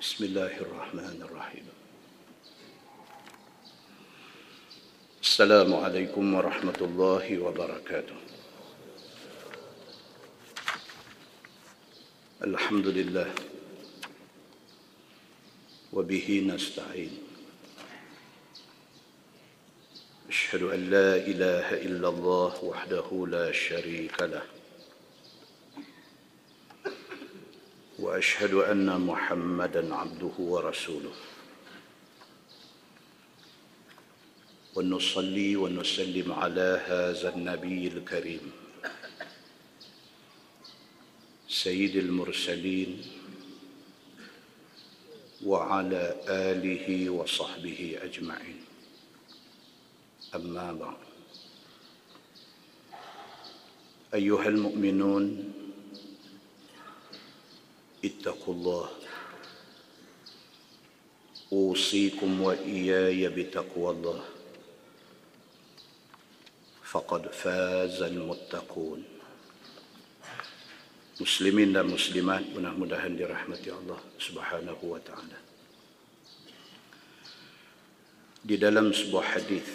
بسم الله الرحمن الرحيم السلام عليكم ورحمه الله وبركاته الحمد لله وبه نستعين اشهد ان لا اله الا الله وحده لا شريك له واشهد ان محمدا عبده ورسوله ونصلي ونسلم على هذا النبي الكريم سيد المرسلين وعلى اله وصحبه اجمعين اما بعد ايها المؤمنون اتقوا الله اوصيكم واياي بتقوى الله فقد فاز المتقون مسلمين ومسلمات ونحمدهم لرحمه الله سبحانه وتعالى في dalam sebuah حديث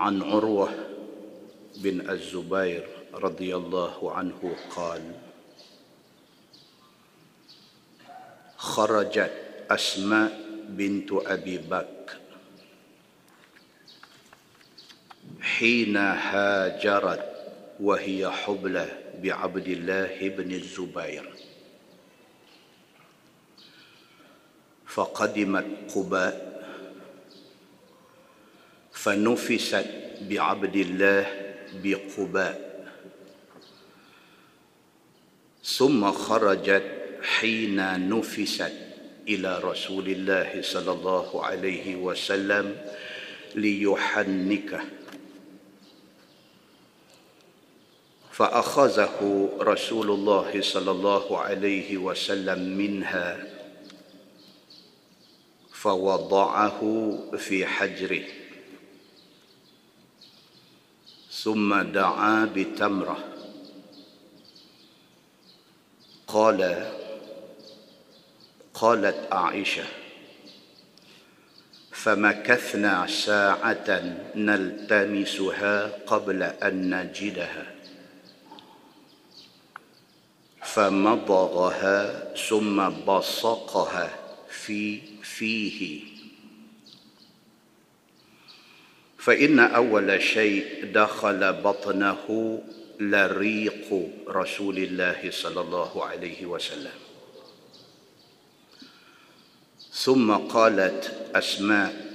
عن عروه بن الزبير رضي الله عنه قال خرجت أسماء بنت أبي بكر حين هاجرت وهي حبلى بعبد الله بن الزبير فقدمت قباء فنفست بعبد الله بقباء ثم خرجت حين نفست الى رسول الله صلى الله عليه وسلم ليحنكه فاخذه رسول الله صلى الله عليه وسلم منها فوضعه في حجره ثم دعا بتمره قال قالت عائشه فمكثنا ساعه نلتمسها قبل ان نجدها فمضغها ثم بصقها في فيه فان اول شيء دخل بطنه لريق رسول الله صلى الله عليه وسلم ثم قالت اسماء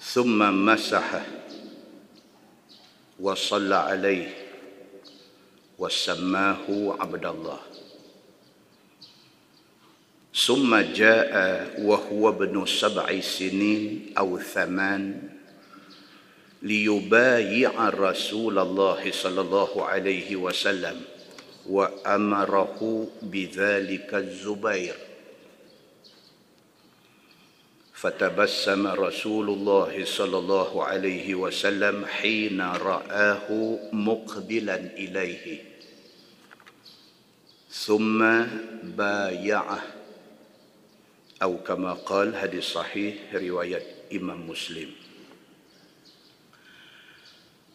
ثم مسحه وصلى عليه وسماه عبد الله ثم جاء وهو ابن سبع سنين او ثمان ليبايع رسول الله صلى الله عليه وسلم وامره بذلك الزبير فتبسم رسول الله صلى الله عليه وسلم حين راه مقبلا اليه ثم بايعه او كما قال حديث صحيح روايه امام مسلم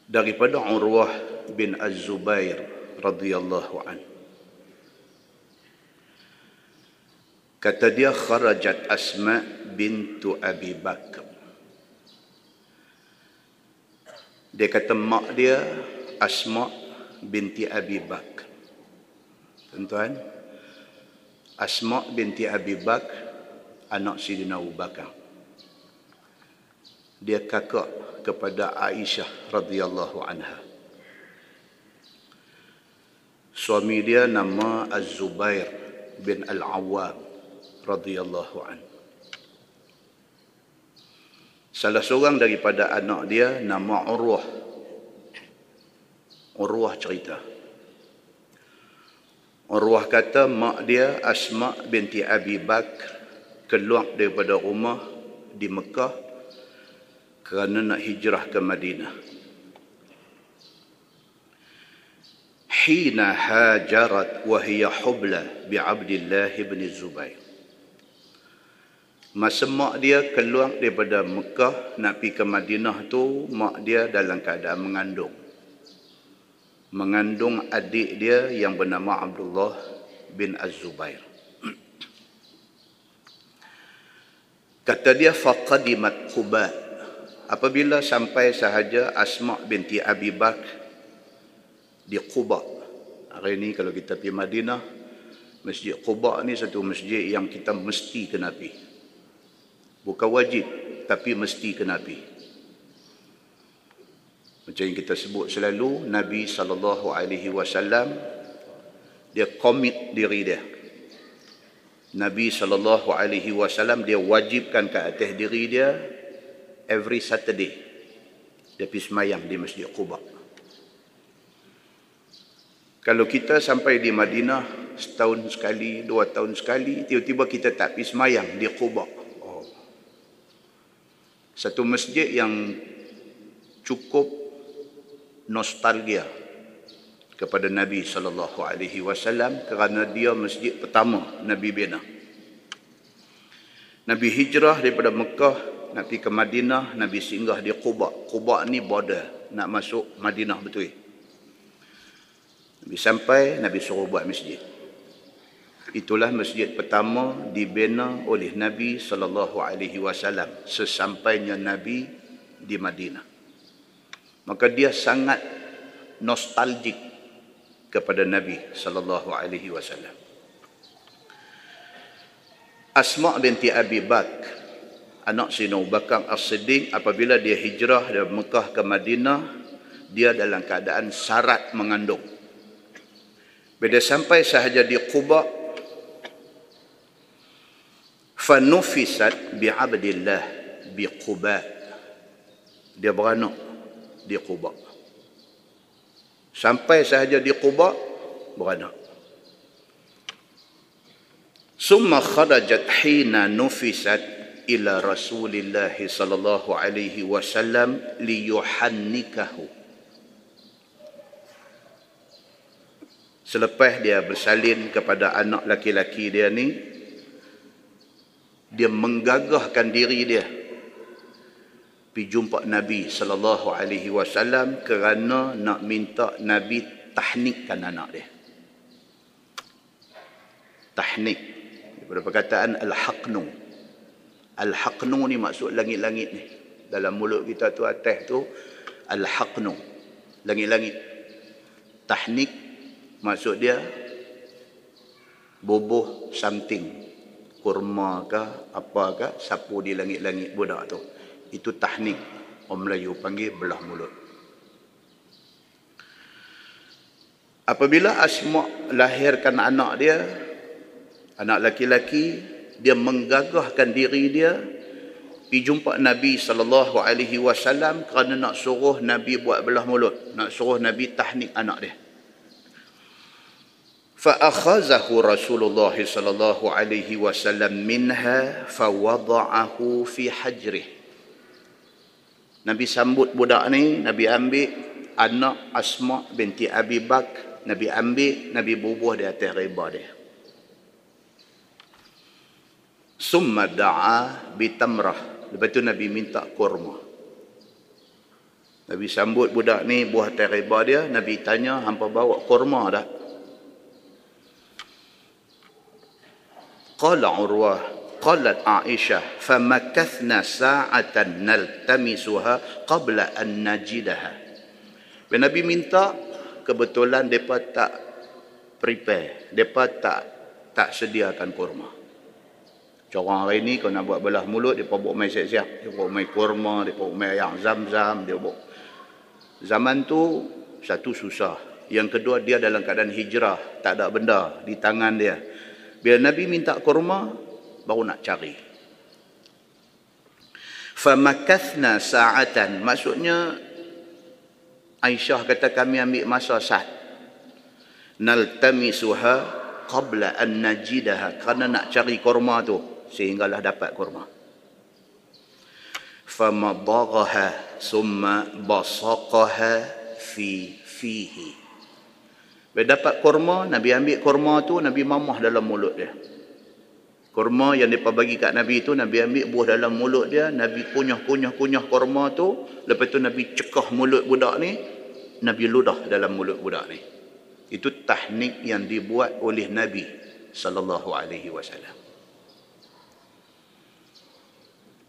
daripada Urwah bin Az-Zubair radhiyallahu an. Kata dia kharajat Asma bintu Abi Bakr. Dia kata mak dia Asma binti Abi Bakr. Tuan-tuan, Asma binti Abi Bakr anak Sidina Abu Bakar dia kakak kepada Aisyah radhiyallahu anha. Suami dia nama Az-Zubair bin Al-Awwam radhiyallahu an. Salah seorang daripada anak dia nama Urwah. Urwah cerita. Urwah kata mak dia Asma binti Abi Bakr keluar daripada rumah di Mekah kerana nak hijrah ke Madinah. Hina hajarat wahiyah hubla bi'abdillah ibn Zubair. Masa mak dia keluar daripada Mekah nak pergi ke Madinah tu, mak dia dalam keadaan mengandung. Mengandung adik dia yang bernama Abdullah bin Az-Zubair. Kata dia, faqadimat kubat apabila sampai sahaja Asma binti Abi Bak di Quba. Hari ini kalau kita pergi Madinah, Masjid Quba ni satu masjid yang kita mesti kena pergi. Bukan wajib, tapi mesti kena pergi. Macam yang kita sebut selalu, Nabi saw dia komit diri dia. Nabi saw dia wajibkan ke atas diri dia every Saturday. Dia pergi semayang di Masjid Quba. Kalau kita sampai di Madinah setahun sekali, dua tahun sekali, tiba-tiba kita tak pergi semayang di Quba. Oh. Satu masjid yang cukup nostalgia kepada Nabi sallallahu alaihi wasallam kerana dia masjid pertama Nabi bina. Nabi hijrah daripada Mekah nak pergi ke Madinah, Nabi singgah di Quba. Quba ni border nak masuk Madinah betul. Nabi sampai, Nabi suruh buat masjid. Itulah masjid pertama dibina oleh Nabi sallallahu alaihi wasallam sesampainya Nabi di Madinah. Maka dia sangat nostalgik kepada Nabi sallallahu alaihi wasallam. Asma binti Abi Bakr anak Sina Ubakar As-Siddiq apabila dia hijrah dari Mekah ke Madinah dia dalam keadaan syarat mengandung bila sampai sahaja di Quba fanufisat bi abdillah bi Quba dia beranak di Quba sampai sahaja di Quba beranak summa kharajat hina nufisat Ila رسول Sallallahu Alaihi Wasallam عليه وسلم Selepas dia bersalin kepada anak laki-laki dia ni, dia menggagahkan diri dia pi jumpa Nabi sallallahu alaihi wasallam kerana nak minta Nabi tahnikkan anak dia. Tahnik. Daripada perkataan al-haqnu, Al-Haqnu ni maksud langit-langit ni. Dalam mulut kita tu atas tu Al-Haqnu. Langit-langit. Tahnik maksud dia boboh something. Kurma kah apa ke sapu di langit-langit budak tu. Itu tahnik. Orang Melayu panggil belah mulut. Apabila Asma lahirkan anak dia, anak laki-laki, dia menggagahkan diri dia pergi jumpa Nabi sallallahu alaihi wasallam kerana nak suruh Nabi buat belah mulut, nak suruh Nabi tahnik anak dia. Fa akhazahu Rasulullah sallallahu alaihi wasallam minha fa wada'ahu fi hajri. Nabi sambut budak ni, Nabi ambil anak Asma binti Abi Bak, Nabi ambil, Nabi bubuh di atas riba dia summa da'a bitamrah lepas tu nabi minta kurma nabi sambut budak ni buah teriba dia nabi tanya hampa bawa kurma dah qala urwah qalat aisyah famakathna sa'atan naltamisuha qabla an najidaha bila nabi minta kebetulan depa tak prepare depa tak tak sediakan kurma Orang hari ni kau nak buat belah mulut, dia buat main siap-siap. Dia buat main kurma, dia buat main yang zam-zam, dia buat. Zaman tu, satu susah. Yang kedua, dia dalam keadaan hijrah. Tak ada benda di tangan dia. Bila Nabi minta kurma, baru nak cari. Famakathna sa'atan. Maksudnya, Aisyah kata kami ambil masa sah. Naltamisuha qabla an najidaha. Kerana nak cari kurma tu sehinggalah dapat kurma famadaraha summa basaqaha fi fihi bila dapat kurma nabi ambil kurma tu nabi mamah dalam mulut dia kurma yang depa bagi kat nabi tu nabi ambil buah dalam mulut dia nabi kunyah-kunyah-kunyah kurma tu lepas tu nabi cekah mulut budak ni nabi ludah dalam mulut budak ni itu teknik yang dibuat oleh nabi sallallahu alaihi wasallam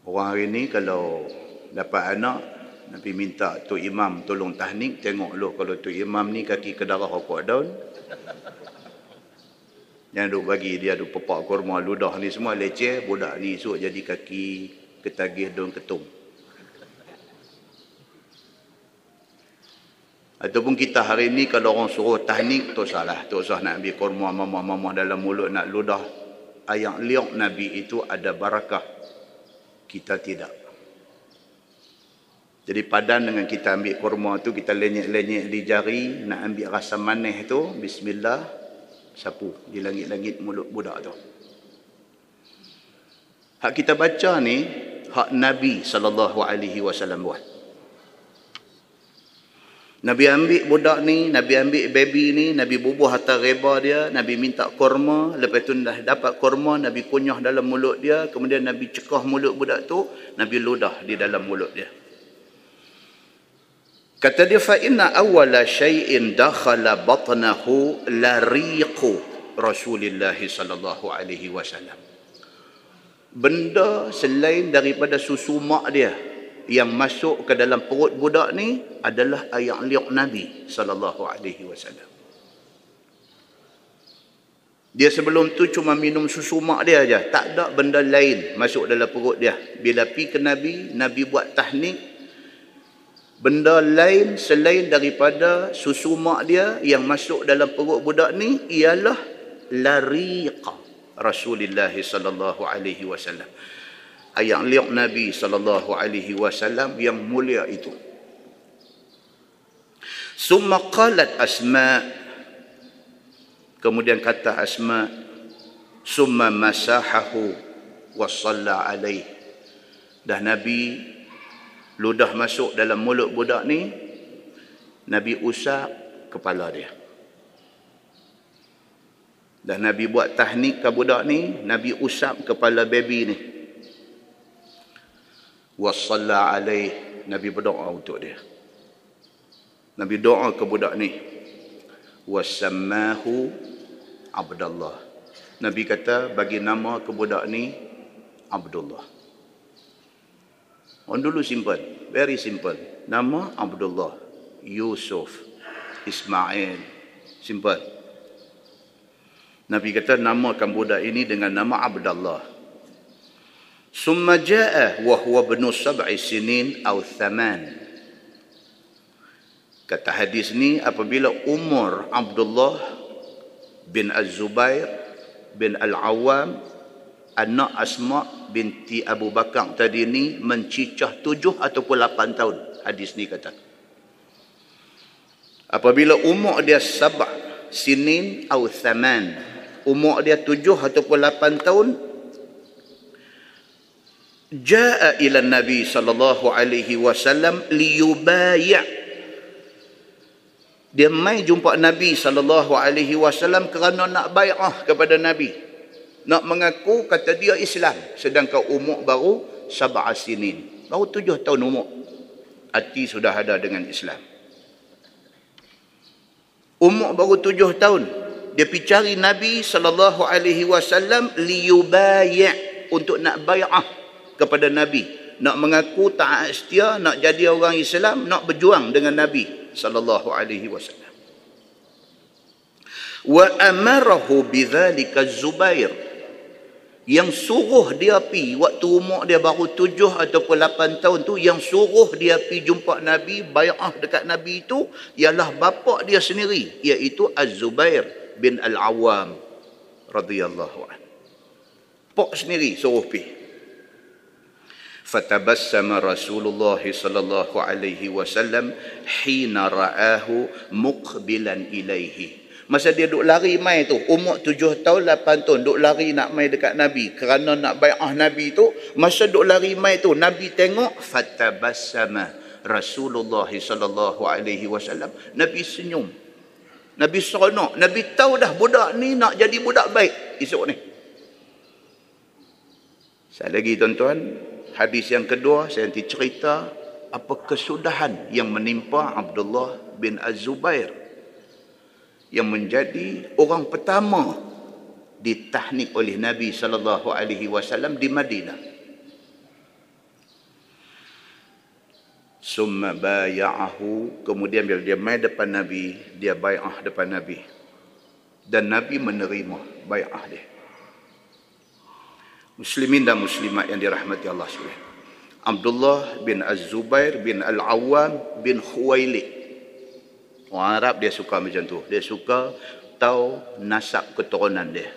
Orang hari ni kalau dapat anak, Nabi minta tu imam tolong tahnik, tengok lu kalau tu imam ni kaki ke darah aku daun. Yang duk bagi dia duk pepak kurma ludah ni semua leceh, budak ni esok jadi kaki ketagih daun ketum. Ataupun kita hari ni kalau orang suruh tahnik, tu salah. Tu usah nak ambil kurma mamah-mamah dalam mulut, nak ludah. Ayak liok Nabi itu ada barakah kita tidak. Jadi padan dengan kita ambil kurma tu kita lenyek-lenyek di jari nak ambil rasa manis tu bismillah sapu di langit-langit mulut budak tu. Hak kita baca ni hak Nabi sallallahu alaihi wasallam buat. Nabi ambil budak ni, Nabi ambil baby ni, Nabi bubuh harta reba dia, Nabi minta korma, lepas tu dah dapat korma, Nabi kunyah dalam mulut dia, kemudian Nabi cekah mulut budak tu, Nabi ludah di dalam mulut dia. Kata dia, فَإِنَّ أَوَّلَ شَيْءٍ دَخَلَ بَطْنَهُ لَرِيقُ Rasulullah sallallahu alaihi wasallam. Benda selain daripada susu mak dia, yang masuk ke dalam perut budak ni adalah ayat liq Nabi saw. Dia sebelum tu cuma minum susu mak dia aja, tak ada benda lain masuk dalam perut dia. Bila pi ke Nabi, Nabi buat tahnik Benda lain selain daripada susu mak dia yang masuk dalam perut budak ni ialah lariqah Rasulullah sallallahu alaihi wasallam ayat liak Nabi sallallahu alaihi wasallam yang mulia itu. Summa qalat Asma kemudian kata Asma summa masahahu wa salla alaih. Dah Nabi ludah masuk dalam mulut budak ni Nabi usap kepala dia. Dan Nabi buat tahnik ke budak ni, Nabi usap kepala baby ni wasalla alaih nabi berdoa untuk dia nabi doa ke budak ni wasammahu abdullah nabi kata bagi nama ke budak ni abdullah on dulu simple very simple nama abdullah yusuf ismail simple nabi kata namakan budak ini dengan nama abdullah ثم جاء وهو ابن سبع sinin أو ثمان kata hadis ni apabila umur Abdullah bin Az-Zubair bin Al-Awwam anak Asma binti Abu Bakar tadi ni mencicah tujuh ataupun lapan tahun hadis ni kata apabila umur dia sabah sinin atau thaman umur dia tujuh ataupun lapan tahun جاء إلى Nabi sallallahu alaihi wasallam وسلم dia mai jumpa Nabi sallallahu alaihi wasallam kerana nak bai'ah kepada Nabi. Nak mengaku kata dia Islam sedangkan umur baru sab'a sinin. Baru tujuh tahun umur. Hati sudah ada dengan Islam. Umur baru tujuh tahun. Dia pergi cari Nabi sallallahu alaihi wasallam liyubayi' untuk nak bai'ah kepada Nabi. Nak mengaku taat setia, nak jadi orang Islam, nak berjuang dengan Nabi saw. Wa amarahu bidzalika Zubair yang suruh dia pi waktu umur dia baru tujuh ataupun lapan tahun tu yang suruh dia pi jumpa Nabi bayar dekat Nabi itu ialah bapa dia sendiri iaitu Az-Zubair bin Al-Awam radhiyallahu anhu pok sendiri suruh pi. فتبسم رسول الله صلى الله عليه وسلم حين رآه مقبلا إليه Masa dia duk lari mai tu, umur tujuh tahun, lapan tahun, duk lari nak mai dekat Nabi. Kerana nak bayar ah Nabi tu, masa duk lari mai tu, Nabi tengok, Fatabassama Rasulullah sallallahu alaihi wasallam. Nabi senyum. Nabi seronok. Nabi tahu dah budak ni nak jadi budak baik. Esok ni. Saya lagi tuan-tuan, hadis yang kedua saya nanti cerita apa kesudahan yang menimpa Abdullah bin Az-Zubair yang menjadi orang pertama ditahnik oleh Nabi sallallahu alaihi wasallam di Madinah. Summa bayahu kemudian bila dia mai depan Nabi, dia bayah depan Nabi. Dan Nabi menerima bayah dia muslimin dan muslimat yang dirahmati Allah SWT. Abdullah bin Az-Zubair bin Al-Awwam bin Khuwailid. Orang Arab dia suka macam tu. Dia suka tahu nasab keturunan dia.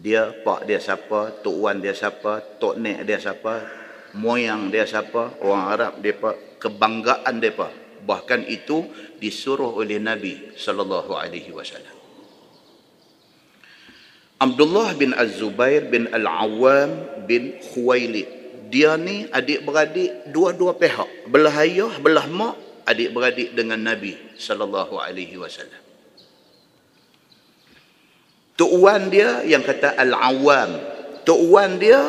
Dia, pak dia siapa, tok wan dia siapa, tok nek dia siapa, moyang dia siapa. Orang Arab dia kebanggaan dia. Bahkan itu disuruh oleh Nabi sallallahu alaihi wasallam. Abdullah bin Az-Zubair bin Al-Awwam bin Khuwailid. Dia ni adik-beradik dua-dua pihak. Belah ayah, belah mak, adik-beradik dengan Nabi sallallahu alaihi wasallam. Tok dia yang kata Al-Awwam. Tok dia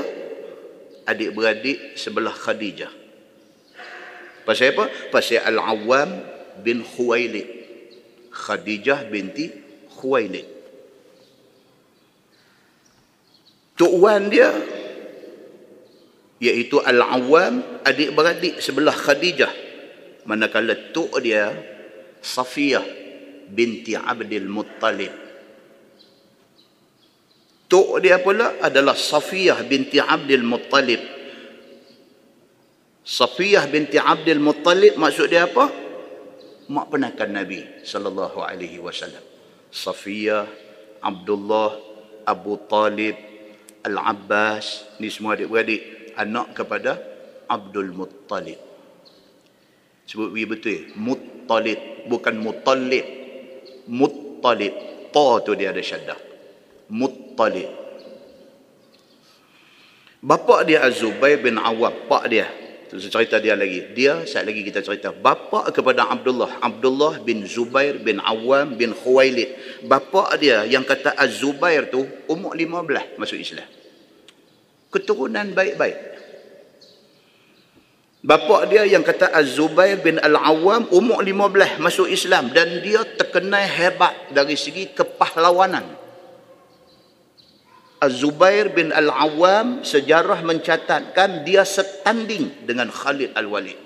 adik-beradik sebelah Khadijah. Pasal apa? Pasal Al-Awwam bin Khuwailid. Khadijah binti Khuwailid. Tok dia iaitu Al-Awwam adik-beradik sebelah Khadijah manakala tok dia Safiyah binti Abdul Muttalib tok dia pula adalah Safiyah binti Abdul Muttalib Safiyah binti Abdul Muttalib maksud dia apa mak penakan Nabi sallallahu alaihi wasallam Safiyah Abdullah Abu Talib Al-Abbas ni semua adik-beradik anak kepada Abdul Muttalib sebut pergi betul Muttalib bukan Muttalib Muttalib Ta tu dia ada syadda Muttalib Bapa dia Azubay bin Awam Pak dia saya cerita dia lagi. Dia, saat lagi kita cerita. Bapa kepada Abdullah. Abdullah bin Zubair bin Awam bin Khuwailid. Bapa dia yang kata Az-Zubair tu umur lima belah masuk Islam. Keturunan baik-baik. Bapa dia yang kata Az-Zubair bin Al-Awam umur lima belah masuk Islam. Dan dia terkenal hebat dari segi kepahlawanan. Az-Zubair bin Al-Awwam sejarah mencatatkan dia setanding dengan Khalid Al-Walid.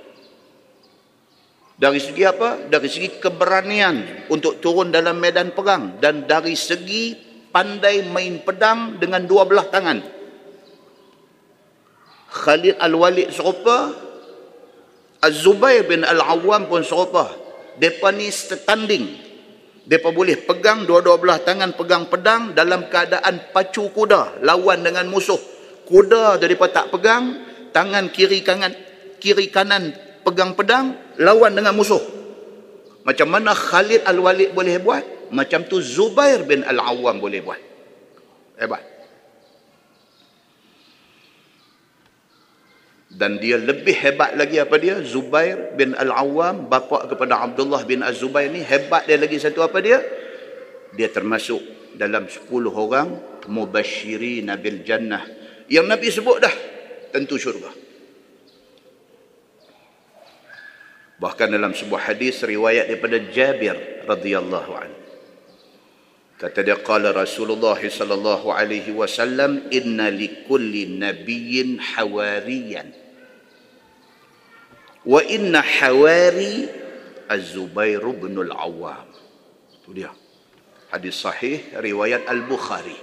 Dari segi apa? Dari segi keberanian untuk turun dalam medan perang dan dari segi pandai main pedang dengan dua belah tangan. Khalid Al-Walid serupa Az-Zubair bin Al-Awwam pun serupa. Depa ni setanding mereka boleh pegang dua-dua belah tangan pegang pedang dalam keadaan pacu kuda lawan dengan musuh. Kuda daripada tak pegang, tangan kiri kanan kiri kanan pegang pedang lawan dengan musuh. Macam mana Khalid Al-Walid boleh buat? Macam tu Zubair bin Al-Awwam boleh buat. Hebat. dan dia lebih hebat lagi apa dia Zubair bin Al-Awwam bapa kepada Abdullah bin Az-Zubair ni hebat dia lagi satu apa dia dia termasuk dalam 10 orang mubasyiri nabil jannah yang nabi sebut dah tentu syurga bahkan dalam sebuah hadis riwayat daripada Jabir radhiyallahu anhu kata dia qala Rasulullah sallallahu alaihi wasallam inna likulli nabiyyin hawariyan wa inna hawari az-zubair bin al-awwam itu dia hadis sahih riwayat al-bukhari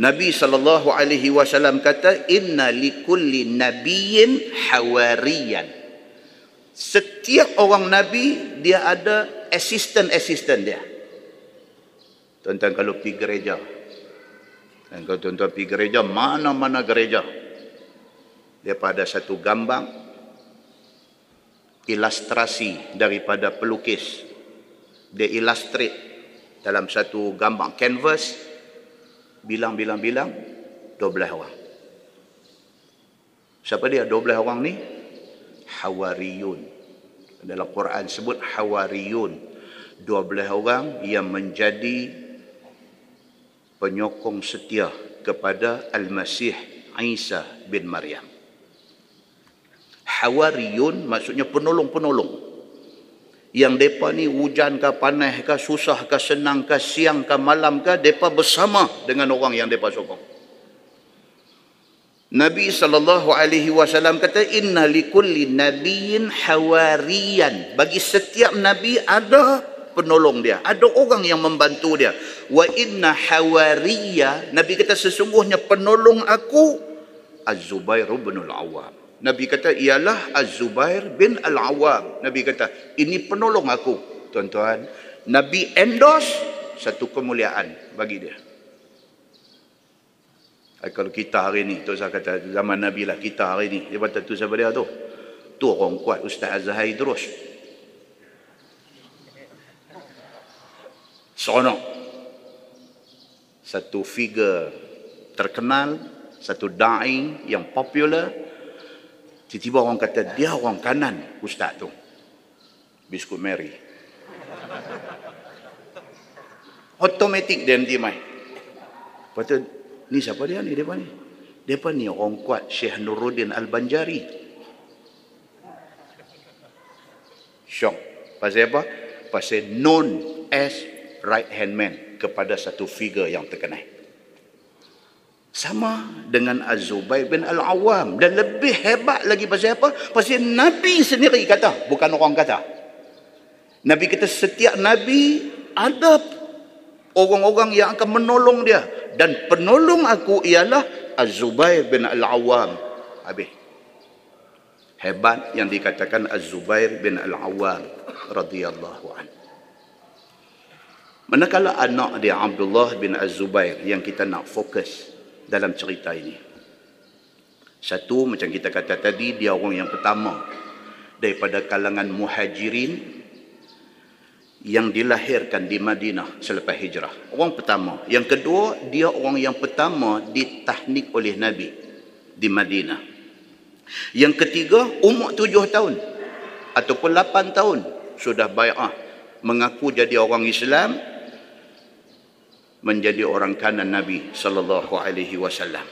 Nabi sallallahu alaihi wasallam kata inna li kulli nabiyyin hawariyan setiap orang nabi dia ada assistant assistant dia tuan-tuan kalau pergi gereja kalau tuan-tuan pergi gereja mana-mana gereja daripada satu gambar ilustrasi daripada pelukis dia illustrate dalam satu gambar canvas bilang-bilang-bilang 12 orang siapa dia 12 orang ni hawariyun dalam Quran sebut hawariyun 12 orang yang menjadi penyokong setia kepada Al-Masih Isa bin Maryam hawariyun maksudnya penolong-penolong yang depa ni hujan ke panas ke susah ke senang ke siang ke malam ke depa bersama dengan orang yang depa sokong Nabi sallallahu alaihi wasallam kata inna likulli nabiyyin hawariyan bagi setiap nabi ada penolong dia ada orang yang membantu dia wa inna hawariya nabi kata sesungguhnya penolong aku az-zubair bin al-awwam Nabi kata ialah Az-Zubair bin Al-Awwam. Nabi kata, ini penolong aku. Tuan-tuan, Nabi endorse satu kemuliaan bagi dia. Ay, kalau kita hari ini, tu saya kata zaman Nabi lah kita hari ini. Dia kata tu siapa dia tu? Tu orang kuat Ustaz Azhar Idrus. Seronok. Satu figure terkenal, satu da'i yang popular, Tiba-tiba orang kata, dia orang kanan ustaz tu. Biskut Mary. otomatik dia nanti mai. Lepas tu, ni siapa dia ni? Dia ni? Dia ni orang kuat Syekh Nuruddin Al-Banjari. Syok. Pasal apa? Pasal known as right hand man kepada satu figure yang terkenal. Sama dengan Az-Zubair bin Al-Awam. Dan lebih hebat lagi pasal apa? Pasal Nabi sendiri kata. Bukan orang kata. Nabi kita setiap Nabi ada orang-orang yang akan menolong dia. Dan penolong aku ialah Az-Zubair bin Al-Awam. Habis. Hebat yang dikatakan Az-Zubair bin Al-Awam. radhiyallahu anhu. Manakala anak dia Abdullah bin Az-Zubair yang kita nak fokus dalam cerita ini. Satu, macam kita kata tadi, dia orang yang pertama daripada kalangan muhajirin yang dilahirkan di Madinah selepas hijrah. Orang pertama. Yang kedua, dia orang yang pertama ditahnik oleh Nabi di Madinah. Yang ketiga, umur tujuh tahun ataupun lapan tahun sudah bayar mengaku jadi orang Islam menjadi orang kanan Nabi sallallahu alaihi wasallam.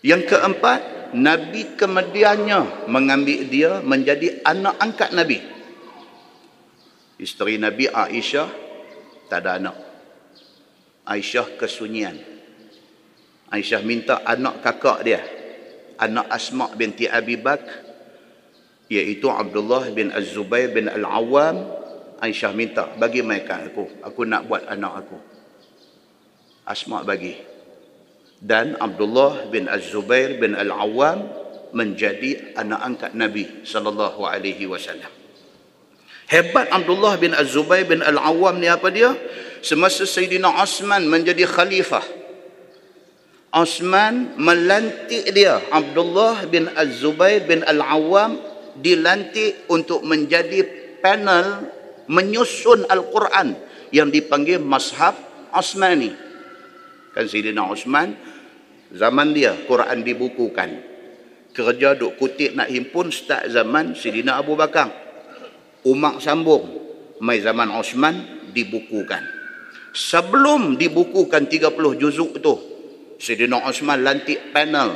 Yang keempat, Nabi kemudiannya mengambil dia menjadi anak angkat Nabi. Isteri Nabi Aisyah tak ada anak. Aisyah kesunyian. Aisyah minta anak kakak dia, anak Asma binti Abi Bakr iaitu Abdullah bin Az-Zubair bin Al-Awwam Aisyah minta bagi mereka aku aku nak buat anak aku Asma bagi dan Abdullah bin Az-Zubair bin Al-Awwam menjadi anak angkat Nabi sallallahu alaihi wasallam Hebat Abdullah bin Az-Zubair bin Al-Awwam ni apa dia semasa Sayyidina Osman menjadi khalifah Osman melantik dia Abdullah bin Az-Zubair bin Al-Awwam dilantik untuk menjadi panel menyusun Al-Quran yang dipanggil Mashab Osmani. Kan Sidina Osman, zaman dia Quran dibukukan. Kerja duk kutip nak himpun start zaman Sidina Abu Bakar. umat sambung, mai zaman Osman dibukukan. Sebelum dibukukan 30 juzuk itu, Sidina Osman lantik panel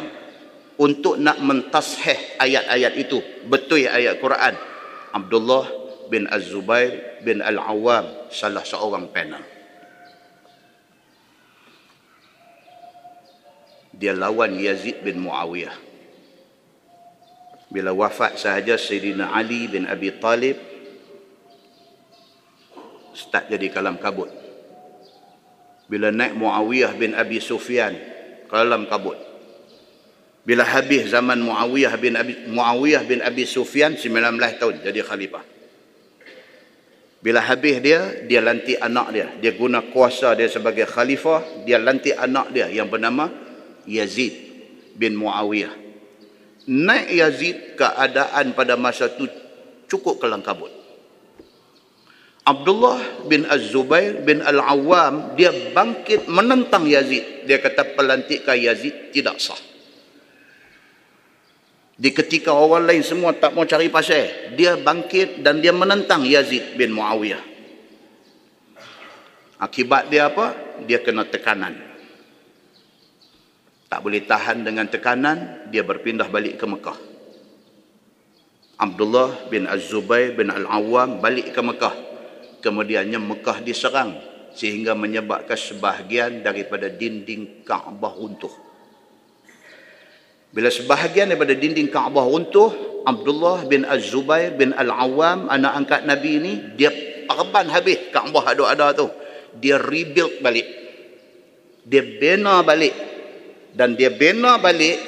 untuk nak mentasheh ayat-ayat itu. Betul ayat Quran. Abdullah bin Az-Zubair bin Al-Awwam salah seorang panel. Dia lawan Yazid bin Muawiyah. Bila wafat sahaja Sayyidina Ali bin Abi Talib start jadi kalam kabut. Bila naik Muawiyah bin Abi Sufyan kalam kabut. Bila habis zaman Muawiyah bin Abi Muawiyah bin Abi Sufyan 19 tahun jadi khalifah. Bila habis dia, dia lantik anak dia. Dia guna kuasa dia sebagai khalifah. Dia lantik anak dia yang bernama Yazid bin Muawiyah. Naik Yazid keadaan pada masa itu cukup kelangkabut. Abdullah bin Az-Zubair bin Al-Awwam dia bangkit menentang Yazid. Dia kata pelantikan Yazid tidak sah. Di ketika orang lain semua tak mau cari pasal, dia bangkit dan dia menentang Yazid bin Muawiyah. Akibat dia apa? Dia kena tekanan. Tak boleh tahan dengan tekanan, dia berpindah balik ke Mekah. Abdullah bin az zubay bin Al-Awwam balik ke Mekah. Kemudiannya Mekah diserang sehingga menyebabkan sebahagian daripada dinding Kaabah runtuh. Bila sebahagian daripada dinding Kaabah runtuh, Abdullah bin Az-Zubair bin Al-Awwam, anak angkat Nabi ini, dia perban habis Kaabah ada ada tu. Dia rebuild balik. Dia bina balik. Dan dia bina balik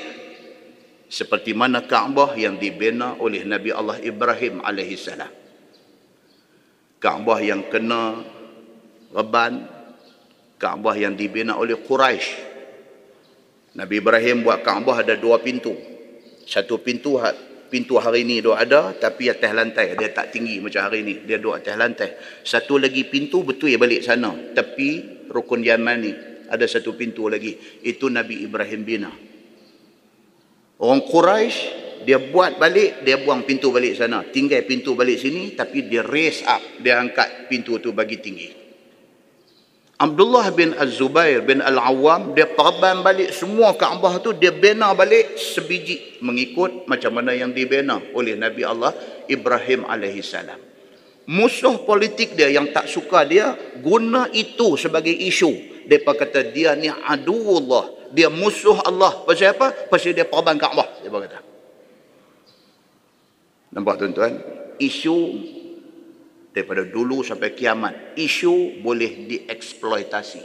seperti mana Kaabah yang dibina oleh Nabi Allah Ibrahim alaihi salam. Kaabah yang kena reban, Kaabah yang dibina oleh Quraisy Nabi Ibrahim buat Kaabah ada dua pintu. Satu pintu ha, pintu hari ini dia ada tapi atas lantai dia tak tinggi macam hari ini dia duduk atas lantai satu lagi pintu betul ya balik sana tapi rukun Yaman ni ada satu pintu lagi itu Nabi Ibrahim bina orang Quraisy dia buat balik dia buang pintu balik sana tinggal pintu balik sini tapi dia raise up dia angkat pintu tu bagi tinggi Abdullah bin Az-Zubair bin Al-Awwam dia perban balik semua Kaabah tu dia bina balik sebiji mengikut macam mana yang dibina oleh Nabi Allah Ibrahim alaihi salam. Musuh politik dia yang tak suka dia guna itu sebagai isu. Depa kata dia ni aduullah, dia musuh Allah. Pasal apa? Pasal dia perban Kaabah, depa kata. Nampak tuan-tuan, isu daripada dulu sampai kiamat isu boleh dieksploitasi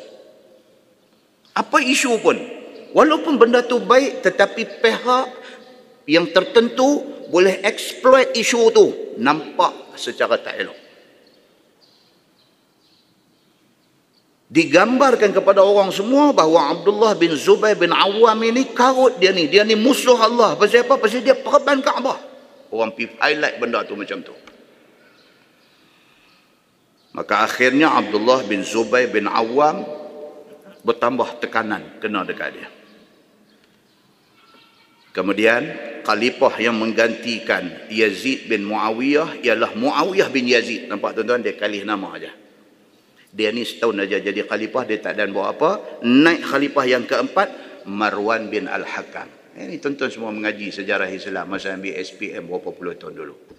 apa isu pun walaupun benda tu baik tetapi pihak yang tertentu boleh exploit isu tu nampak secara tak elok digambarkan kepada orang semua bahawa Abdullah bin Zubair bin Awam ini karut dia ni dia ni musuh Allah pasal apa pasal dia perban Kaabah orang pergi highlight benda tu macam tu Maka akhirnya Abdullah bin Zubay bin Awam bertambah tekanan kena dekat dia. Kemudian khalifah yang menggantikan Yazid bin Muawiyah ialah Muawiyah bin Yazid. Nampak tuan-tuan dia kalih nama aja. Dia ni setahun aja jadi khalifah dia tak dan buat apa. Naik khalifah yang keempat Marwan bin Al-Hakam. Ini eh, tuan-tuan semua mengaji sejarah Islam masa ambil SPM berapa puluh tahun dulu.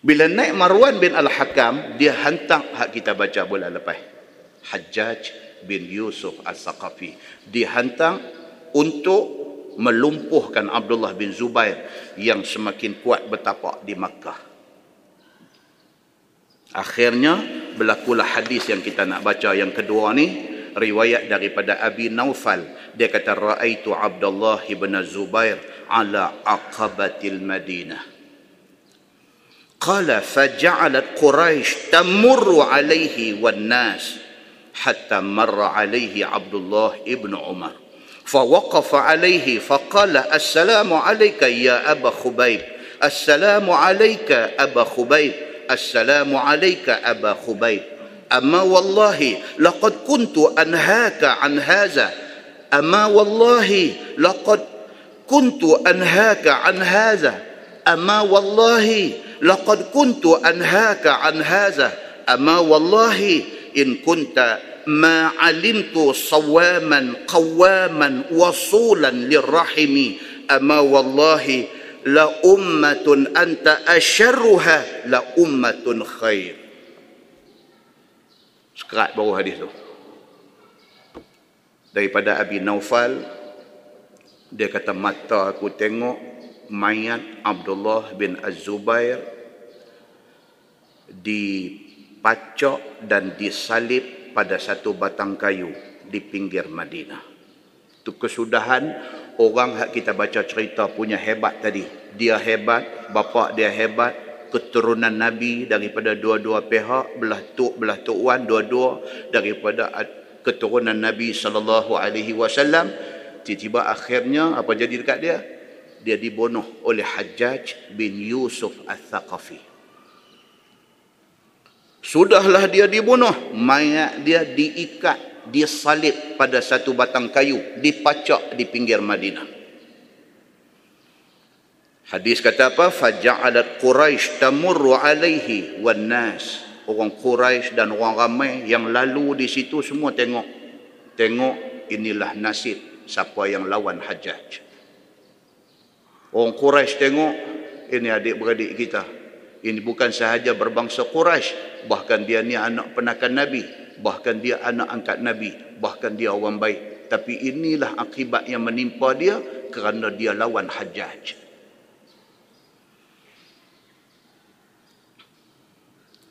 Bila naik Marwan bin Al-Hakam, dia hantar hak kita baca bulan lepas. Hajjaj bin Yusuf Al-Saqafi. Dia hantar untuk melumpuhkan Abdullah bin Zubair yang semakin kuat bertapak di Makkah. Akhirnya berlakulah hadis yang kita nak baca yang kedua ni riwayat daripada Abi Naufal dia kata raaitu Abdullah bin Zubair ala aqabatil Madinah قال فجعلت قريش تمر عليه والناس حتى مر عليه عبد الله ابن عمر فوقف عليه فقال السلام عليك يا ابا خبيب السلام عليك ابا خبيب السلام عليك ابا خبيب اما والله لقد كنت انهاك عن هذا اما والله لقد كنت انهاك عن هذا Ama wallahi laqad kuntu anhaka an hadha Ama wallahi in kunta ma alimtu sawaman qawaman wasulan lirrahimi Ama wallahi la ummatun anta asyarruha la ummatun khair sekerat baru hadis tu daripada Abi Naufal dia kata mata aku tengok mayat Abdullah bin Az-Zubair dipacok dan disalib pada satu batang kayu di pinggir Madinah. Itu kesudahan orang hak kita baca cerita punya hebat tadi. Dia hebat, bapa dia hebat, keturunan Nabi daripada dua-dua pihak, belah tok belah tok wan dua-dua daripada keturunan Nabi sallallahu alaihi wasallam. Tiba-tiba akhirnya apa jadi dekat dia? dia dibunuh oleh Hajjaj bin Yusuf Al-Thaqafi. Sudahlah dia dibunuh, mayat dia diikat, disalib pada satu batang kayu, dipacak di pinggir Madinah. Hadis kata apa? Faja'alat Quraisy tamurru alaihi wan nas. Orang Quraisy dan orang ramai yang lalu di situ semua tengok. Tengok inilah nasib siapa yang lawan Hajjaj. Orang Quraisy tengok ini adik-beradik kita. Ini bukan sahaja berbangsa Quraisy, bahkan dia ni anak penakan Nabi, bahkan dia anak angkat Nabi, bahkan dia orang baik. Tapi inilah akibat yang menimpa dia kerana dia lawan Hajjaj.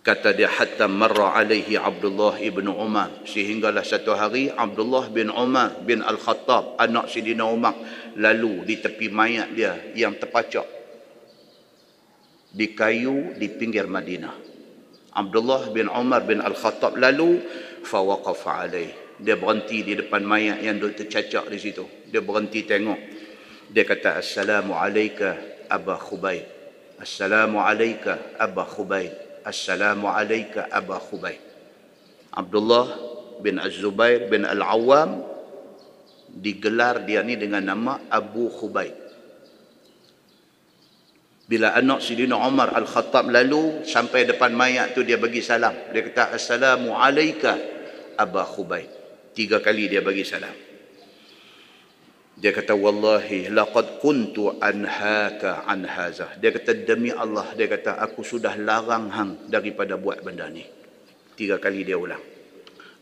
kata dia hatta marra alaihi Abdullah ibn Umar sehinggalah satu hari Abdullah bin Umar bin Al-Khattab anak Sidina Umar lalu di tepi mayat dia yang terpacak di kayu di pinggir Madinah Abdullah bin Umar bin Al-Khattab lalu fawaqaf alaihi dia berhenti di depan mayat yang duduk tercacak di situ dia berhenti tengok dia kata assalamu alayka aba khubaib assalamu alayka aba khubaib assalamu alayka aba khubayb Abdullah bin Az-Zubair bin Al-Awwam digelar dia ni dengan nama Abu Khubayb bila anak Sidina Umar Al-Khattab lalu sampai depan mayat tu dia bagi salam dia kata assalamu alayka aba khubayb tiga kali dia bagi salam dia kata wallahi laqad kuntu anhaka an haza. Dia kata demi Allah dia kata aku sudah larang hang daripada buat benda ni. Tiga kali dia ulang.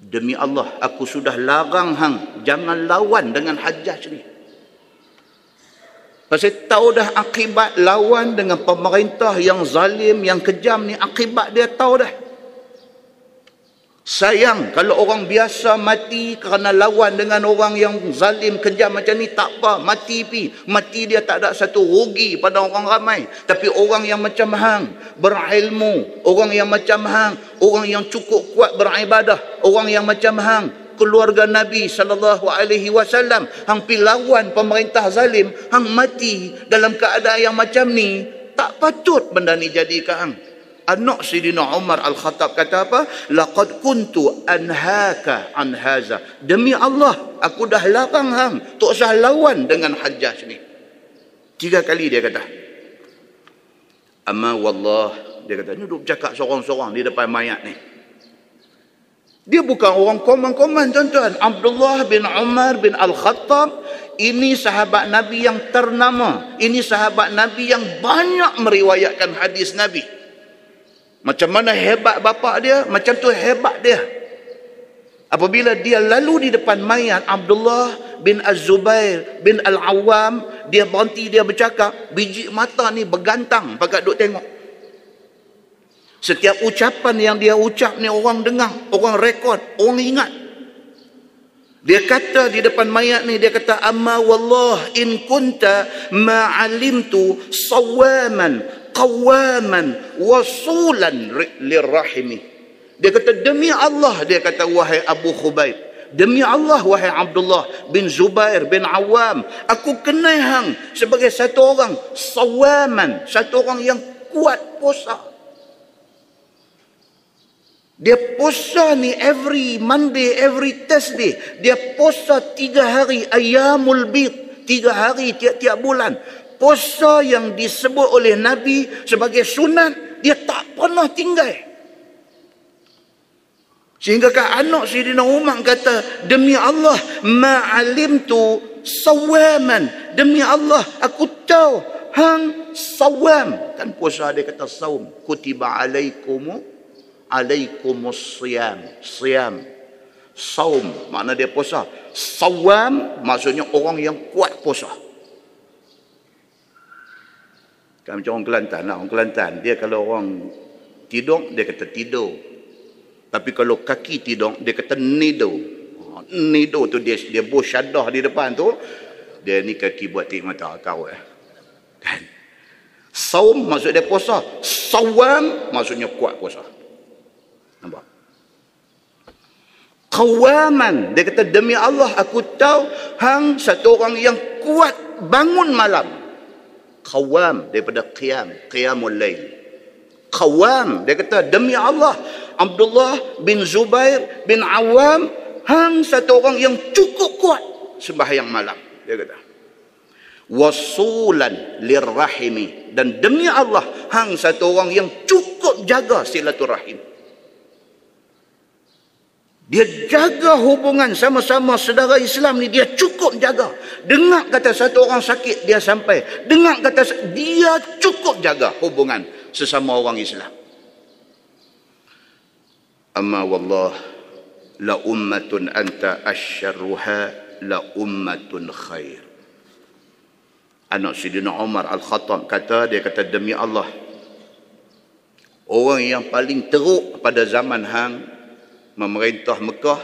Demi Allah aku sudah larang hang jangan lawan dengan hajjah ni. Pasal tahu dah akibat lawan dengan pemerintah yang zalim, yang kejam ni akibat dia tahu dah. Sayang kalau orang biasa mati kerana lawan dengan orang yang zalim kejam macam ni tak apa mati pi mati dia tak ada satu rugi pada orang ramai tapi orang yang macam hang berilmu orang yang macam hang orang yang cukup kuat beribadah orang yang macam hang keluarga Nabi sallallahu alaihi wasallam hang pi lawan pemerintah zalim hang mati dalam keadaan yang macam ni tak patut benda ni jadi ke hang anak Sidina Umar Al-Khattab kata apa? Laqad kuntu anhaka an haza. Demi Allah, aku dah larang hang. Tak usah lawan dengan hajjah ni. Tiga kali dia kata. Amma wallah. Dia kata, ni duduk cakap sorang-sorang di depan mayat ni. Dia bukan orang koman-koman tuan-tuan. Abdullah bin Umar bin Al-Khattab. Ini sahabat Nabi yang ternama. Ini sahabat Nabi yang banyak meriwayatkan hadis Nabi. Macam mana hebat bapa dia, macam tu hebat dia. Apabila dia lalu di depan mayat Abdullah bin Az-Zubair bin Al-Awwam, dia berhenti dia bercakap, biji mata ni bergantang pakat duk tengok. Setiap ucapan yang dia ucap ni orang dengar, orang rekod, orang ingat. Dia kata di depan mayat ni dia kata amma wallah in kunta ma'alimtu sawaman qawaman wasulan lirrahimi dia kata demi Allah dia kata wahai Abu Khubaib demi Allah wahai Abdullah bin Zubair bin Awam aku kenai hang sebagai satu orang sawaman satu orang yang kuat puasa dia puasa ni every Monday, every Thursday. Dia puasa tiga hari ayamul bid. Tiga hari tiap-tiap bulan puasa yang disebut oleh Nabi sebagai sunat dia tak pernah tinggal sehingga kan anak Syedina Umar kata demi Allah ma'alim tu sawaman demi Allah aku tahu hang sawam kan puasa dia kata saum kutiba alaikumu alaikumus siyam siyam saum makna dia puasa sawam maksudnya orang yang kuat puasa Kan macam orang Kelantan lah. Orang Kelantan, dia kalau orang tidur, dia kata tidur. Tapi kalau kaki tidur, dia kata nido. Ha, nido tu dia dia bosyadah di depan tu. Dia ni kaki buat tik mata kau eh. Kan? Saum maksud dia puasa. Sawam maksudnya kuat puasa. Nampak? Qawaman. Dia kata, demi Allah aku tahu hang satu orang yang kuat bangun malam qawam daripada qiyam qiyamul lail qawam dia kata demi Allah Abdullah bin Zubair bin Awam hang satu orang yang cukup kuat sembahyang malam dia kata wasulan lirrahimi dan demi Allah hang satu orang yang cukup jaga silaturahim dia jaga hubungan sama-sama saudara Islam ni dia cukup jaga. Dengar kata satu orang sakit dia sampai. Dengar kata dia cukup jaga hubungan sesama orang Islam. Amma wallah la ummatun anta asyarruha la ummatun khair. Anak Sidina Umar Al-Khattab kata, dia kata, demi Allah, orang yang paling teruk pada zaman hang, memerintah Mekah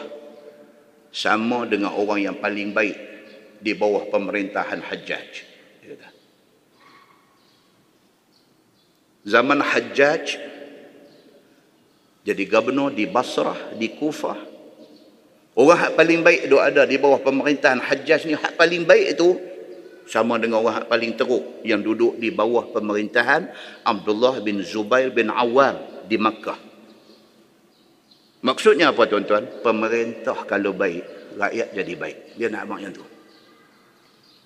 sama dengan orang yang paling baik di bawah pemerintahan Hajjaj. Zaman Hajjaj jadi gubernur di Basrah, di Kufah. Orang hak paling baik dia ada di bawah pemerintahan Hajjaj ni, hak paling baik itu sama dengan orang hak paling teruk yang duduk di bawah pemerintahan Abdullah bin Zubair bin Awal di Makkah. Maksudnya apa tuan-tuan? Pemerintah kalau baik, rakyat jadi baik. Dia nak buat yang tu.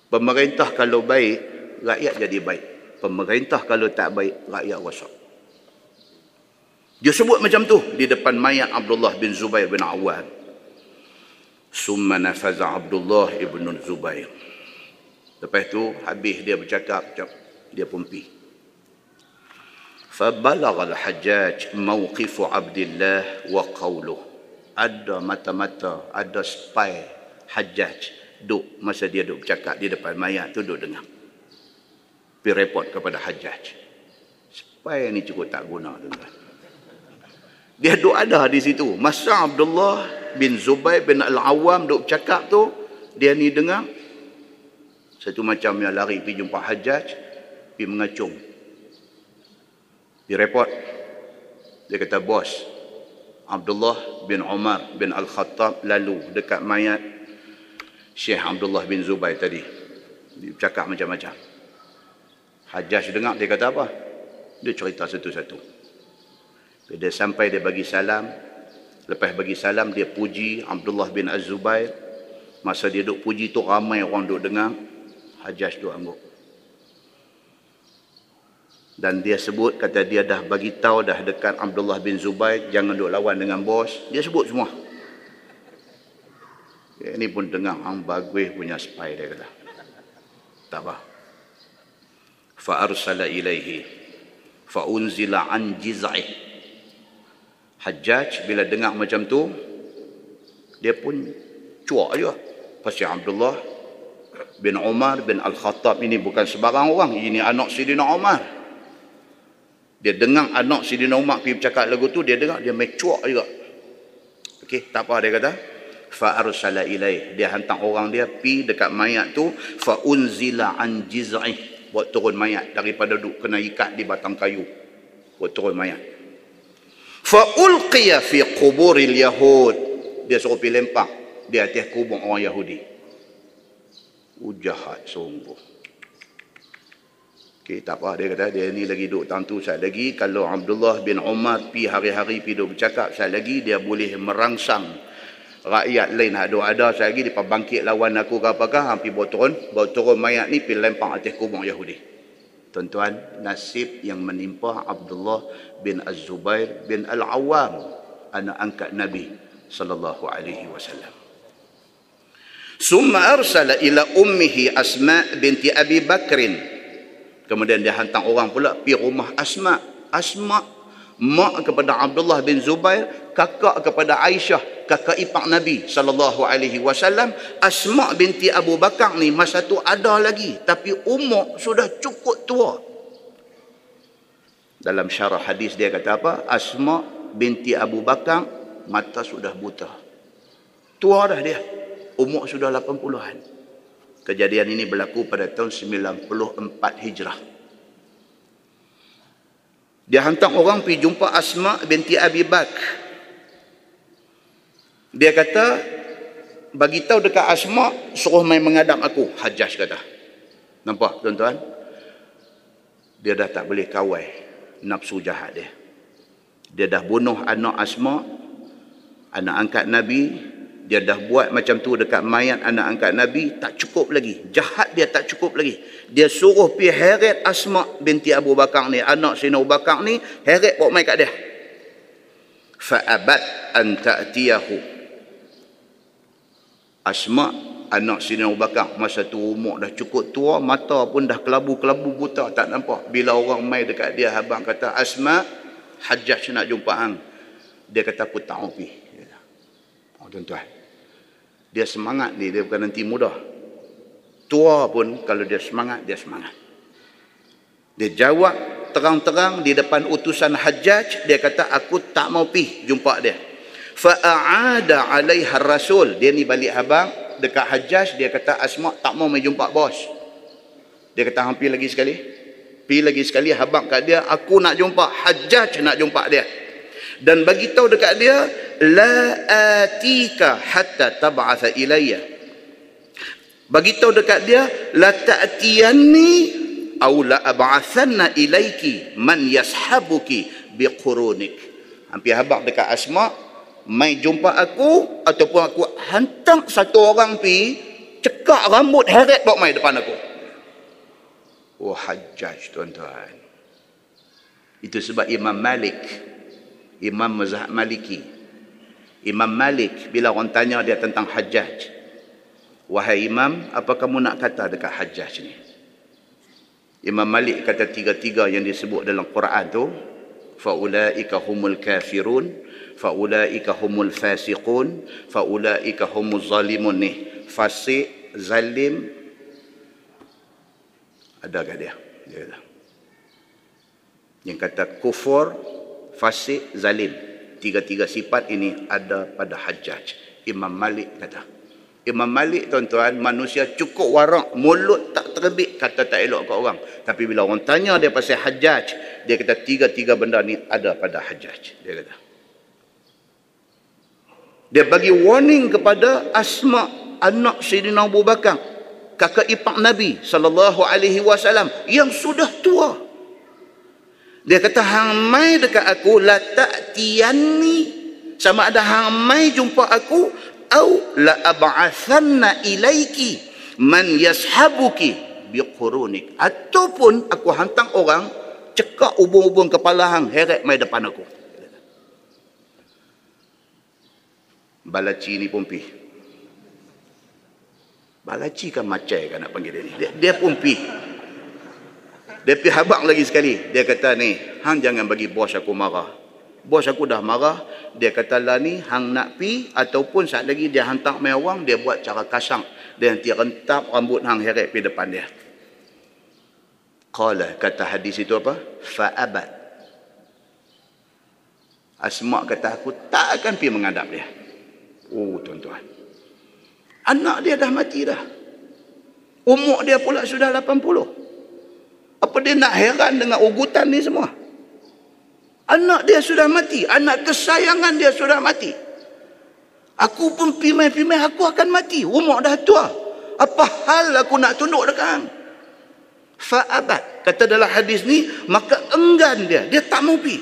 Pemerintah kalau baik, rakyat jadi baik. Pemerintah kalau tak baik, rakyat rosak. Dia sebut macam tu di depan mayat Abdullah bin Zubair bin Awad. Summa nafaza Abdullah ibn Zubair. Lepas tu habis dia bercakap, dia pun pergi. فبلغ الحجاج موقف عبد الله وقوله ada mata-mata ada spy hajaj duk masa dia duk bercakap di depan mayat tu duk dengar pi report kepada hajaj Sepai ni cukup tak guna tu. dia duk ada di situ masa Abdullah bin Zubair bin Al-Awwam duk bercakap tu dia ni dengar satu macam dia lari pi jumpa hajaj pi mengacung dia report. Dia kata, bos, Abdullah bin Umar bin Al-Khattab lalu dekat mayat Syekh Abdullah bin Zubair tadi. Dia cakap macam-macam. Hajjaj dengar dia kata apa? Dia cerita satu-satu. Dia sampai dia bagi salam. Lepas bagi salam dia puji Abdullah bin Az-Zubair. Masa dia duk puji tu ramai orang duk dengar. Hajjaj tu angguk dan dia sebut kata dia dah bagi tahu dah dekat Abdullah bin Zubair jangan duk lawan dengan bos dia sebut semua ini ya, pun dengar hang bagus punya spy dia kata tak apa fa arsala ilaihi fa unzila an jiz'i hajjaj bila dengar macam tu dia pun cuak juga pasal Abdullah bin Umar bin Al-Khattab ini bukan sebarang orang ini anak Sidina Umar dia dengar anak Sidina Umar pergi bercakap lagu tu, dia dengar, dia mecuak juga. Okey, tak apa dia kata. Fa'arsala ilaih. Dia hantar orang dia pi dekat mayat tu. Fa'unzila an jiz'ih. Buat turun mayat daripada duk kena ikat di batang kayu. Buat turun mayat. Fa'ulqiyah fi kuburil Yahud. Dia suruh pergi lempak di atas kubur orang Yahudi. Ujahat sungguh. Okey, tak apa dia kata dia ni lagi duk tentu saya lagi kalau Abdullah bin Umar pi hari-hari pi duk bercakap saya lagi dia boleh merangsang rakyat lain hak duk ada saya lagi depa bangkit lawan aku ke apakah hang pi bawa turun bawa turun mayat ni pi lempang atas kubur Yahudi. Tuan-tuan, nasib yang menimpa Abdullah bin Az-Zubair bin Al-Awwam anak angkat Nabi sallallahu alaihi wasallam. ثم أرسل إلى أمه أسماء بنت أبي بكر Kemudian dia hantar orang pula pi rumah Asma. Asma mak kepada Abdullah bin Zubair, kakak kepada Aisyah, kakak ipar Nabi sallallahu alaihi wasallam. Asma binti Abu Bakar ni masa tu ada lagi tapi umur sudah cukup tua. Dalam syarah hadis dia kata apa? Asma binti Abu Bakar mata sudah buta. Tua dah dia. Umur sudah 80-an. Kejadian ini berlaku pada tahun 94 Hijrah. Dia hantar orang pergi jumpa Asma binti Abi Bak. Dia kata, bagi tahu dekat Asma, suruh main mengadap aku. Hajjaj kata. Nampak tuan-tuan? Dia dah tak boleh kawai nafsu jahat dia. Dia dah bunuh anak Asma, anak angkat Nabi, dia dah buat macam tu dekat mayat anak angkat Nabi tak cukup lagi jahat dia tak cukup lagi dia suruh pi heret Asma binti Abu Bakar ni anak Sina Abu Bakar ni heret bawa mai kat dia fa'abat an ta'tiyahu Asma anak Sina Abu Bakar masa tu umur dah cukup tua mata pun dah kelabu-kelabu buta tak nampak bila orang mai dekat dia habang kata Asma hajjah nak jumpa hang dia kata aku tak mau pergi oh, tuan-tuan dia semangat ni dia bukan nanti mudah tua pun kalau dia semangat dia semangat dia jawab terang-terang di depan utusan hajjaj dia kata aku tak mau pi jumpa dia fa'ada alaiha rasul dia ni balik abang dekat hajjaj dia kata asma tak mau mai jumpa bos dia kata hampir lagi sekali pi lagi sekali habang kat dia aku nak jumpa hajjaj nak jumpa dia dan bagi tahu dekat dia la atika hatta tab'atha ilayya bagi tahu dekat dia la ta'tiyanni aw la ab'athanna ilayki man yashabuki biqurunik hampir habaq dekat asma mai jumpa aku ataupun aku hantar satu orang pi cekak rambut heret bawa mai depan aku oh hajjaj tuan-tuan itu sebab imam malik Imam Mazhab Maliki. Imam Malik bila orang tanya dia tentang Hajjaj. Wahai Imam, apa kamu nak kata dekat Hajjaj ni? Imam Malik kata tiga-tiga yang disebut dalam Quran tu, faulaika humul kafirun, faulaika humul fasiqun, faulaika humuz zalimun ni. Fasik, zalim ada dia? Dia Yang kata kufur, fasik, zalim. Tiga-tiga sifat ini ada pada Hajjaj. Imam Malik kata. Imam Malik tuan-tuan, manusia cukup warak, mulut tak terbit, kata tak elok ke orang. Tapi bila orang tanya dia pasal Hajjaj, dia kata tiga-tiga benda ni ada pada Hajjaj. Dia kata. Dia bagi warning kepada asma anak Sayyidina Abu Bakar. Kakak ipak Nabi saw yang sudah tua dia kata hang mai dekat aku la ta'tiyani sama ada hang mai jumpa aku au la ab'athanna ilaiki man yashabuki biqurunik ataupun aku hantang orang cekak ubung-ubung kepala hang heret mai depan aku balaci ni pun pi balaci kan macai kan nak panggil dia ni dia, dia pun pi dia pergi habang lagi sekali. Dia kata ni, hang jangan bagi bos aku marah. Bos aku dah marah. Dia kata lah ni, hang nak pi ataupun saat lagi dia hantar main orang, dia buat cara kasang. Dia nanti rentap rambut hang heret pergi depan dia. Qala, kata hadis itu apa? Fa'abat. Asma' kata aku tak akan pi mengadap dia. Oh tuan-tuan. Anak dia dah mati dah. Umur dia pula sudah 80. Apa dia nak heran dengan ugutan ni semua? Anak dia sudah mati. Anak kesayangan dia sudah mati. Aku pun pimai-pimai aku akan mati. Umur dah tua. Apa hal aku nak tunduk dekat Fa'abat. Kata dalam hadis ni, maka enggan dia. Dia tak mau pergi.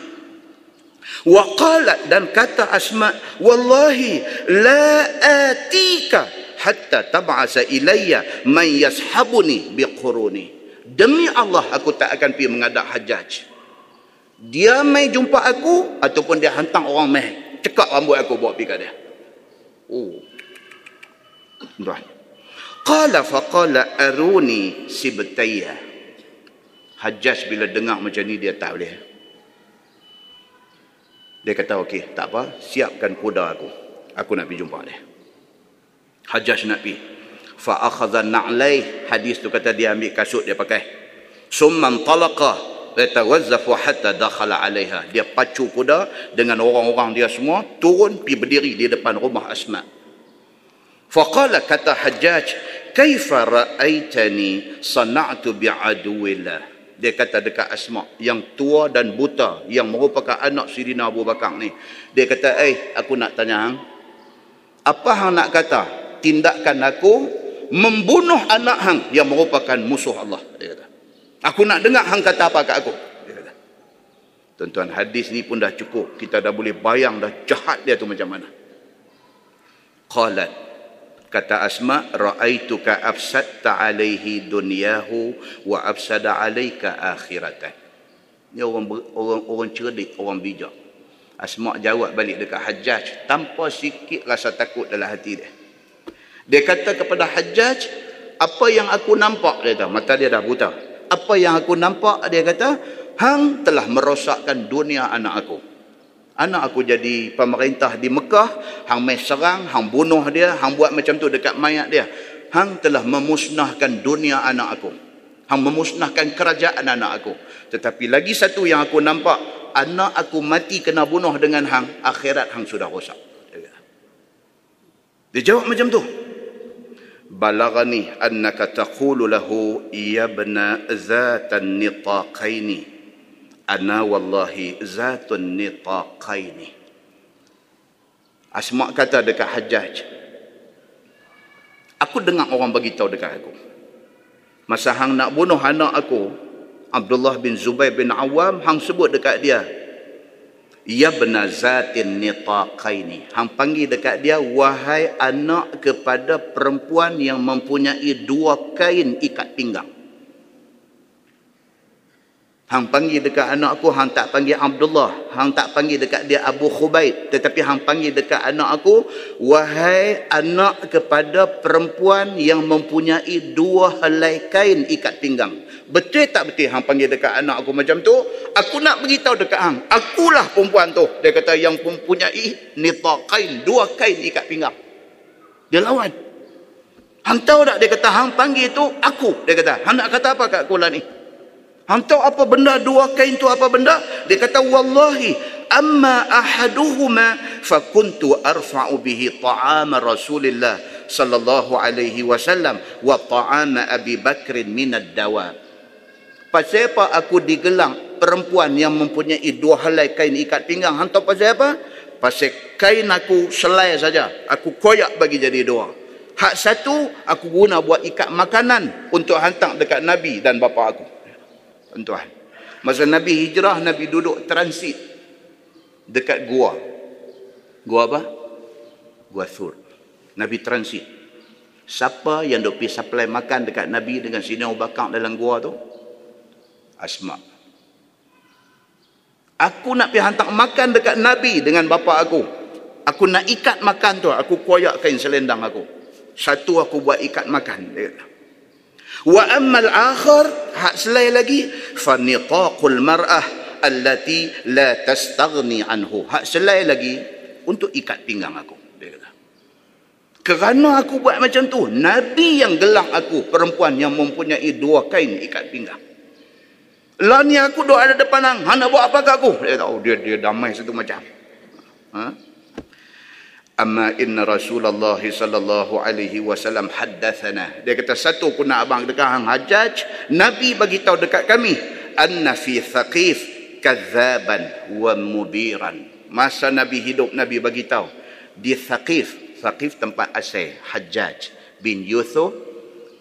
Waqalat dan kata Asma' Wallahi la atika hatta tab'asa ilayya man yashabuni biqhuruni demi Allah aku tak akan pergi mengadak hajaj dia mai jumpa aku ataupun dia hantar orang mai cekak rambut aku bawa pergi ke dia oh tuan qala fa qala aruni sibtayya hajaj bila dengar macam ni dia tak boleh dia kata okey tak apa siapkan kuda aku aku nak pergi jumpa dia hajaj nak pergi fa akhadha na'lay hadis tu kata dia ambil kasut dia pakai summa talaqa yatawazzafu hatta dakhala 'alayha dia pacu kuda dengan orang-orang dia semua turun pi berdiri di depan rumah Asma faqala kata hajjaj kaifa ra'aitani sana'tu bi aduwillah dia kata dekat Asma yang tua dan buta yang merupakan anak Sirina Abu Bakar ni dia kata eh aku nak tanya hang apa hang nak kata tindakan aku membunuh anak hang yang merupakan musuh Allah dia kata aku nak dengar hang kata apa kat aku dia kata tuan-tuan hadis ni pun dah cukup kita dah boleh bayang dah jahat dia tu macam mana qalat kata asma raaituka afsadta alaihi dunyahu wa afsada alayka akhiratah ni orang orang orang cerdik orang bijak asma jawab balik dekat hajjaj tanpa sikit rasa takut dalam hati dia dia kata kepada Hajjaj, apa yang aku nampak, dia kata, mata dia dah buta. Apa yang aku nampak, dia kata, hang telah merosakkan dunia anak aku. Anak aku jadi pemerintah di Mekah, hang mai serang, hang bunuh dia, hang buat macam tu dekat mayat dia. Hang telah memusnahkan dunia anak aku. Hang memusnahkan kerajaan anak aku. Tetapi lagi satu yang aku nampak, anak aku mati kena bunuh dengan hang, akhirat hang sudah rosak. Dia jawab macam tu. بلغني أنك تقول له ya ابن ذات النطاقين أنا والله ذات النطاقين أسماء kata dekat حجاج Aku dengar orang bagi tahu dekat aku. Masa hang nak bunuh anak aku, Abdullah bin Zubair bin Awam hang sebut dekat dia, yabna zatin nitaqaini hang panggil dekat dia wahai anak kepada perempuan yang mempunyai dua kain ikat pinggang hang panggil dekat anak aku hang tak panggil Abdullah hang tak panggil dekat dia Abu Khubaid tetapi hang panggil dekat anak aku wahai anak kepada perempuan yang mempunyai dua helai kain ikat pinggang Betul tak betul hang panggil dekat anak aku macam tu? Aku nak beritahu dekat hang. Akulah perempuan tu. Dia kata yang mempunyai nita kain. Dua kain ikat pinggang. Dia lawan. Hang tahu tak dia kata hang panggil tu aku. Dia kata hang nak kata apa kat aku lah ni? Hang tahu apa benda dua kain tu apa benda? Dia kata wallahi amma ahaduhuma fa kuntu arfa'u bihi ta'am Rasulillah sallallahu alaihi wasallam wa ta'ama Abi Bakr min ad dawa. Pasal apa aku digelang perempuan yang mempunyai dua helai kain ikat pinggang? Hantar pasal apa? Pasal kain aku selai saja. Aku koyak bagi jadi dua. Hak satu, aku guna buat ikat makanan untuk hantar dekat Nabi dan bapa aku. Tuan-tuan. Masa Nabi hijrah, Nabi duduk transit dekat gua. Gua apa? Gua sur. Nabi transit. Siapa yang dok pi supply makan dekat Nabi dengan sini Sina Ubakar dalam gua tu? Asma. Aku nak pergi hantar makan dekat Nabi dengan bapa aku. Aku nak ikat makan tu, aku koyak kain selendang aku. Satu aku buat ikat makan. Wa ammal akhar, hak selain lagi, fa niqaqul mar'ah allati la tastaghni anhu. Hak selain lagi untuk ikat pinggang aku. Kerana aku buat macam tu, Nabi yang gelang aku perempuan yang mempunyai dua kain ikat pinggang. Lah ni aku duduk ada depan hang, hang nak buat apa ke aku? Dia tahu dia dia damai satu macam. Ha? Amma inna Rasulullah sallallahu alaihi wasallam haddatsana. Dia kata satu pun nak abang dekat hang Hajjaj, Nabi bagi tahu dekat kami anna fi thaqif kadzaban wa mubiran. Masa Nabi hidup Nabi bagi tahu di Thaqif, Thaqif tempat asal Hajjaj bin Yusuf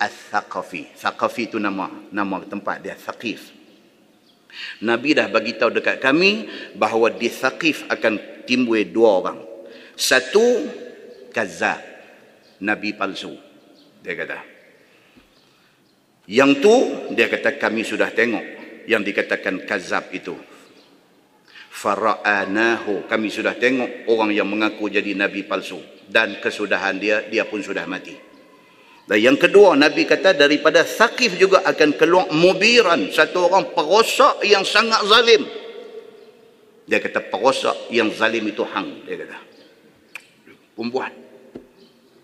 al-Thaqafi. Thaqafi itu nama nama tempat dia Thaqif. Nabi dah bagi tahu dekat kami bahawa di Thaqif akan timbul dua orang. Satu kaza, nabi palsu. Dia kata. Yang tu dia kata kami sudah tengok yang dikatakan kazzab itu. Fara'anahu, kami sudah tengok orang yang mengaku jadi nabi palsu dan kesudahan dia dia pun sudah mati. Dan yang kedua Nabi kata daripada Thaqif juga akan keluar mubiran satu orang perosak yang sangat zalim. Dia kata perosak yang zalim itu hang dia kata. Perempuan.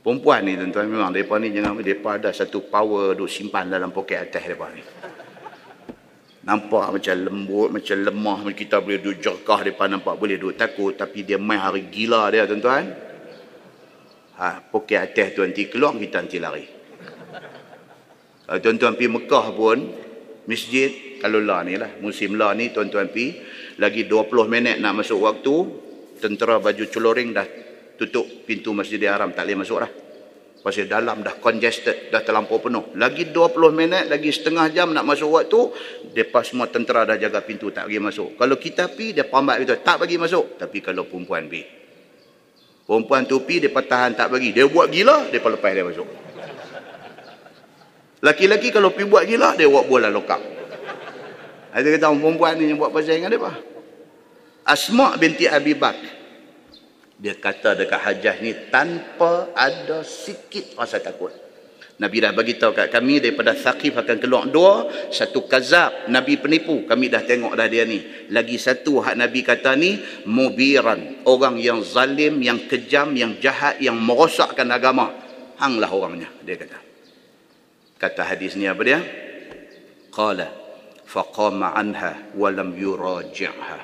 Perempuan ni tuan-tuan memang depa ni jangan depa ada satu power duk simpan dalam poket atas depa ni. Nampak macam lembut, macam lemah, kita boleh duduk jerkah depan nampak boleh duduk takut tapi dia main hari gila dia tuan-tuan. Ha, pokok atas tuan ti keluar, kita nanti lari. Ha, tuan-tuan pergi Mekah pun, masjid, kalau lah ni lah, musim lah ni tuan-tuan pergi, lagi 20 minit nak masuk waktu, tentera baju celoring dah tutup pintu masjid haram, tak boleh masuk lah. Pasal dalam dah congested, dah terlampau penuh. Lagi 20 minit, lagi setengah jam nak masuk waktu, mereka semua tentera dah jaga pintu, tak pergi masuk. Kalau kita pergi, dia pambat kita, tak bagi masuk. Tapi kalau perempuan pergi, Perempuan tupi dia pertahan tak bagi. Dia buat gila, dia pelepas dia masuk. Laki-laki kalau pi buat gila, dia buat bola lokap. Ada kata perempuan ni yang buat pasal dengan dia. apa? Asma binti Abi Bak. Dia kata dekat hajah ni tanpa ada sikit rasa takut. Nabi dah bagi tahu kat kami daripada Thaqif akan keluar dua, satu kazab, nabi penipu. Kami dah tengok dah dia ni. Lagi satu hak nabi kata ni mubiran, orang yang zalim, yang kejam, yang jahat, yang merosakkan agama. Hanglah orangnya dia kata. Kata hadis ni apa dia? Qala faqama anha wa lam yuraji'ha.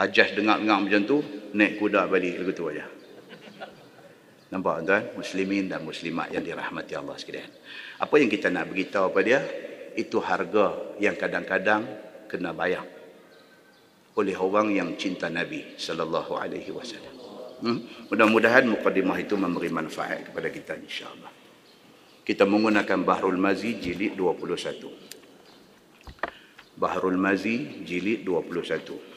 Hajjah dengar-dengar macam tu, naik kuda balik lagu tu aja. Nampak tuan? Muslimin dan muslimat yang dirahmati Allah sekalian. Apa yang kita nak beritahu pada dia? Itu harga yang kadang-kadang kena bayar oleh orang yang cinta Nabi sallallahu alaihi wasallam. Hmm? Mudah-mudahan mukadimah itu memberi manfaat kepada kita insya-Allah. Kita menggunakan Bahrul Mazi jilid 21. Bahrul Mazi jilid 21.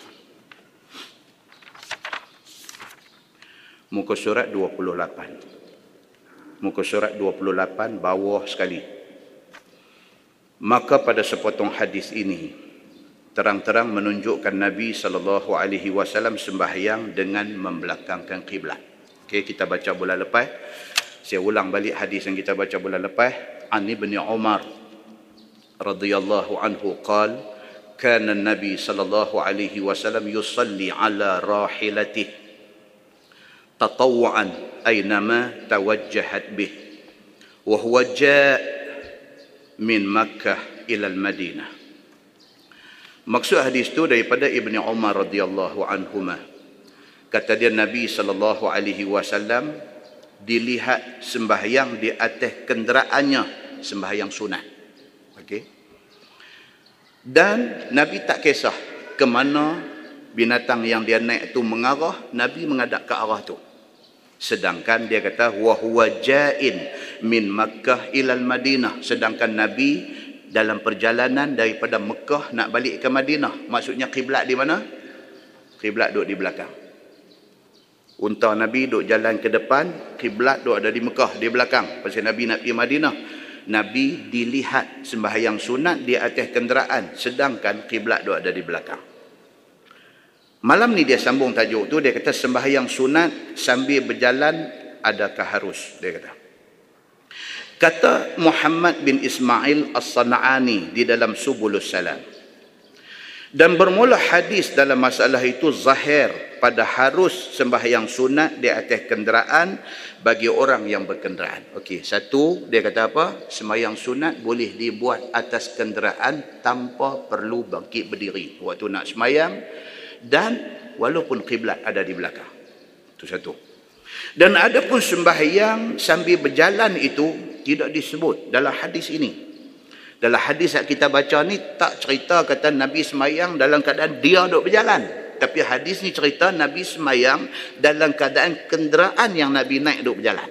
Muka surat 28. Muka surat 28 bawah sekali. Maka pada sepotong hadis ini terang-terang menunjukkan Nabi saw sembahyang dengan membelakangkan kiblat. Okay, kita baca bulan lepas. Saya ulang balik hadis yang kita baca bulan lepas. Ani bin Umar radhiyallahu anhu qal kana nabi saw yusalli ala rahilatih. تطوعا أينما توجهت به وهو جاء من مكة إلى Madinah. maksud hadis itu daripada Ibni Umar radhiyallahu anhuma kata dia Nabi sallallahu alaihi wasallam dilihat sembahyang di atas kenderaannya sembahyang sunat okey dan Nabi tak kisah ke mana binatang yang dia naik tu mengarah Nabi menghadap ke arah tu sedangkan dia kata wa huwa ja'in min Makkah ila Madinah sedangkan Nabi dalam perjalanan daripada Mekah nak balik ke Madinah maksudnya kiblat di mana kiblat duduk di belakang unta Nabi duduk jalan ke depan kiblat duduk ada di Mekah di belakang pasal Nabi nak pergi Madinah Nabi dilihat sembahyang sunat di atas kenderaan sedangkan kiblat duduk ada di belakang Malam ni dia sambung tajuk tu dia kata sembahyang sunat sambil berjalan adakah harus dia kata. Kata Muhammad bin Ismail As-Sana'ani di dalam Subulus Salam. Dan bermula hadis dalam masalah itu zahir pada harus sembahyang sunat di atas kenderaan bagi orang yang berkenderaan. Okey, satu dia kata apa? Sembahyang sunat boleh dibuat atas kenderaan tanpa perlu bangkit berdiri. Waktu nak sembahyang, dan walaupun kiblat ada di belakang. Itu satu. Dan ada pun sembahyang sambil berjalan itu tidak disebut dalam hadis ini. Dalam hadis yang kita baca ni tak cerita kata Nabi sembahyang dalam keadaan dia duduk berjalan. Tapi hadis ni cerita Nabi sembahyang dalam keadaan kenderaan yang Nabi naik duduk berjalan.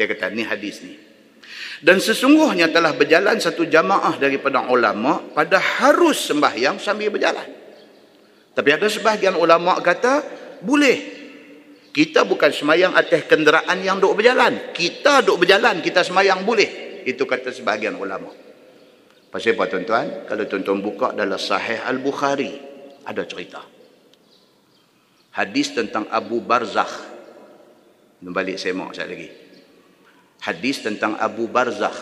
Dia kata ni hadis ni. Dan sesungguhnya telah berjalan satu jamaah daripada ulama pada harus sembahyang sambil berjalan. Tapi ada sebahagian ulama kata boleh. Kita bukan semayang atas kenderaan yang duk berjalan. Kita duk berjalan, kita semayang boleh. Itu kata sebahagian ulama. Pasal apa tuan-tuan? Kalau tuan-tuan buka dalam sahih Al-Bukhari, ada cerita. Hadis tentang Abu Barzakh. saya semak sekali lagi. Hadis tentang Abu Barzakh.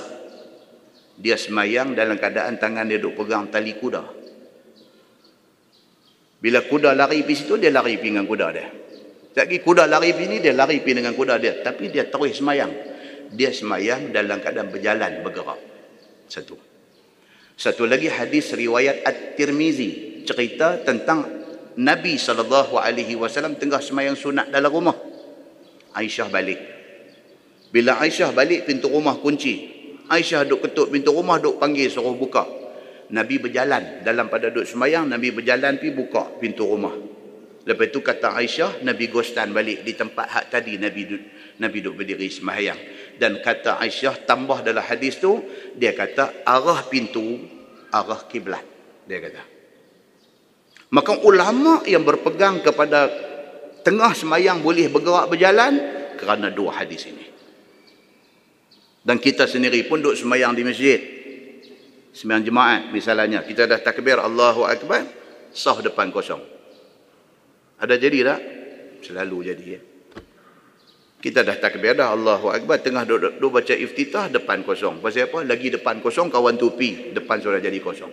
Dia semayang dalam keadaan tangan dia duk pegang tali Kuda. Bila kuda lari pergi situ, dia lari pergi dengan kuda dia. Sekejap kuda lari pergi ni, dia lari pergi dengan kuda dia. Tapi dia terus semayang. Dia semayang dalam keadaan berjalan, bergerak. Satu. Satu lagi hadis riwayat At-Tirmizi. Cerita tentang Nabi SAW tengah semayang sunat dalam rumah. Aisyah balik. Bila Aisyah balik, pintu rumah kunci. Aisyah duduk ketuk pintu rumah, duduk panggil suruh buka. Nabi berjalan dalam pada duduk semayang Nabi berjalan pergi buka pintu rumah lepas itu kata Aisyah Nabi gostan balik di tempat hak tadi Nabi duduk Nabi duduk berdiri semayang dan kata Aisyah tambah dalam hadis tu dia kata arah pintu arah kiblat dia kata maka ulama yang berpegang kepada tengah semayang boleh bergerak berjalan kerana dua hadis ini dan kita sendiri pun duduk semayang di masjid sembang jemaat misalnya kita dah takbir Allahu akbar sah depan kosong ada jadi tak selalu jadi ya kita dah takbir dah Allahu akbar tengah duduk, duduk, duduk baca iftitah depan kosong pasal apa lagi depan kosong kawan tupi depan sudah jadi kosong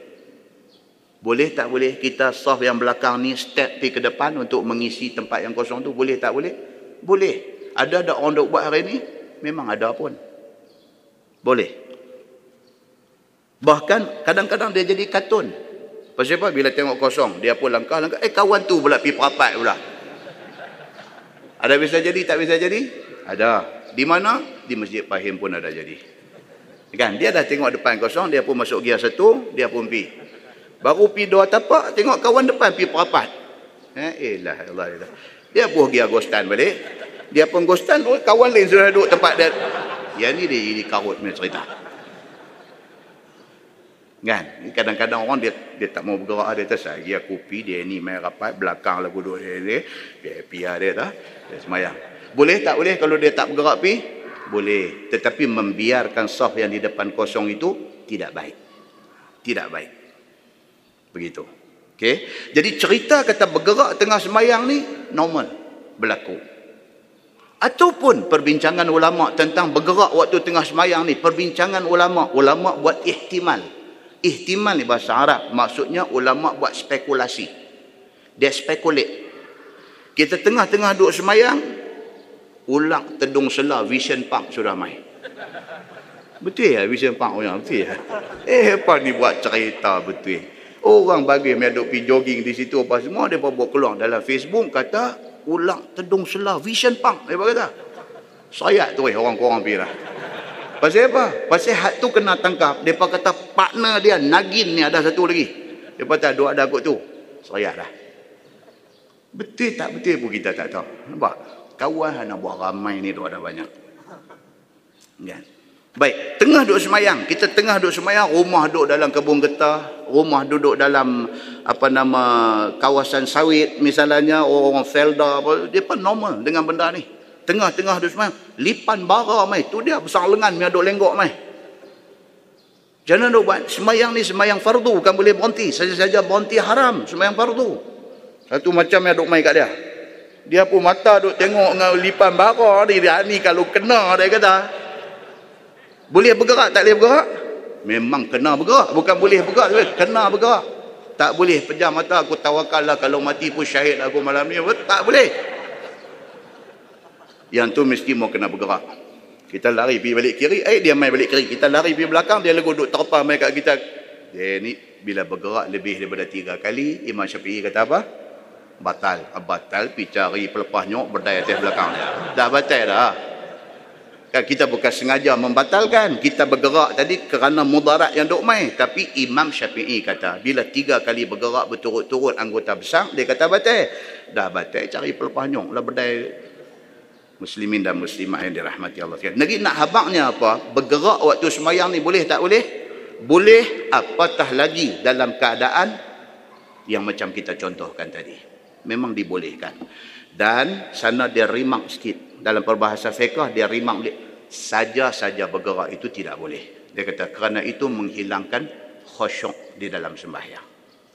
boleh tak boleh kita sah yang belakang ni step pergi ke depan untuk mengisi tempat yang kosong tu boleh tak boleh boleh ada ada orang duk buat hari ni memang ada pun boleh Bahkan kadang-kadang dia jadi katun. Pasal apa? Bila tengok kosong, dia pun langkah-langkah. Eh, kawan tu pula pergi perapat pula. Ada bisa jadi, tak bisa jadi? Ada. Di mana? Di Masjid pahim pun ada jadi. Kan? Dia dah tengok depan kosong, dia pun masuk gear satu, dia pun pergi. Baru pi dua tapak, tengok kawan depan pergi perapat. Eh, eh lah, Allah, Allah. Dia pun pergi agostan balik. Dia pun agostan, kawan lain sudah duduk tempat dia. Yang ni dia jadi karut punya cerita. Kan? Kadang-kadang orang dia dia tak mau bergerak dia tak saya kopi dia ni main rapat belakang lagu duduk dia ni. Dia happy lah dia dah. Dia semayang. Boleh tak boleh kalau dia tak bergerak pi? Boleh. Tetapi membiarkan soft yang di depan kosong itu tidak baik. Tidak baik. Begitu. Okey. Jadi cerita kata bergerak tengah semayang ni normal berlaku. Ataupun perbincangan ulama tentang bergerak waktu tengah semayang ni, perbincangan ulama, ulama buat ihtimal Ihtimal ni bahasa Arab. Maksudnya ulama' buat spekulasi. Dia spekulat. Kita tengah-tengah duduk semayang, ulang tedung selah Vision Park sudah main. Betul ya Vision Park orang oh, ya, Betul ya? Eh, apa ni buat cerita betul? Orang bagi yang duduk pergi jogging di situ apa semua, dia pun buat keluar dalam Facebook, kata, ulang tedung selah Vision Park. Dia kata, sayat tu eh, orang-orang pergi lah. Pasal apa? Pasal hak tu kena tangkap. Depa kata partner dia Nagin ni ada satu lagi. Depa kata dua ada kot tu. Seraya dah. Betul tak betul pun kita tak tahu. Nampak? Kawan hana buat ramai ni tu ada banyak. Kan? Baik, tengah duduk semayang. Kita tengah duduk semayang, rumah duduk dalam kebun getah, rumah duduk dalam apa nama kawasan sawit misalnya, orang-orang felda apa, depa normal dengan benda ni tengah-tengah dia semayang lipan bara mai tu dia besar lengan dia dok lenggok mai jangan duk buat semayang ni semayang fardu kan boleh berhenti saja-saja berhenti haram semayang fardu satu macam dia dok mai kat dia dia pun mata dok tengok dengan lipan bara ni dia ni kalau kena dia kata boleh bergerak tak boleh bergerak memang kena bergerak bukan boleh bergerak boleh. kena bergerak tak boleh pejam mata aku tawakal lah kalau mati pun syahid lah aku malam ni tak boleh yang tu mesti mau kena bergerak kita lari pergi balik kiri eh dia main balik kiri kita lari pergi belakang dia lagu duduk terpa main kat kita dia ni bila bergerak lebih daripada tiga kali Imam Syafi'i kata apa batal ah, batal pergi cari pelepah nyok berdaya atas belakang dah batal dah kan kita bukan sengaja membatalkan kita bergerak tadi kerana mudarat yang duk main tapi Imam Syafi'i kata bila tiga kali bergerak berturut-turut anggota besar dia kata batal dah batal cari pelepah nyok lah berdaya muslimin dan Muslimah yang dirahmati Allah sekalian. Negeri nak habaknya apa? Bergerak waktu semayang ni boleh tak boleh? Boleh apatah lagi dalam keadaan yang macam kita contohkan tadi. Memang dibolehkan. Dan sana dia rimak sikit. Dalam perbahasa fiqah dia rimak boleh. Saja-saja bergerak itu tidak boleh. Dia kata kerana itu menghilangkan khusyuk di dalam sembahyang.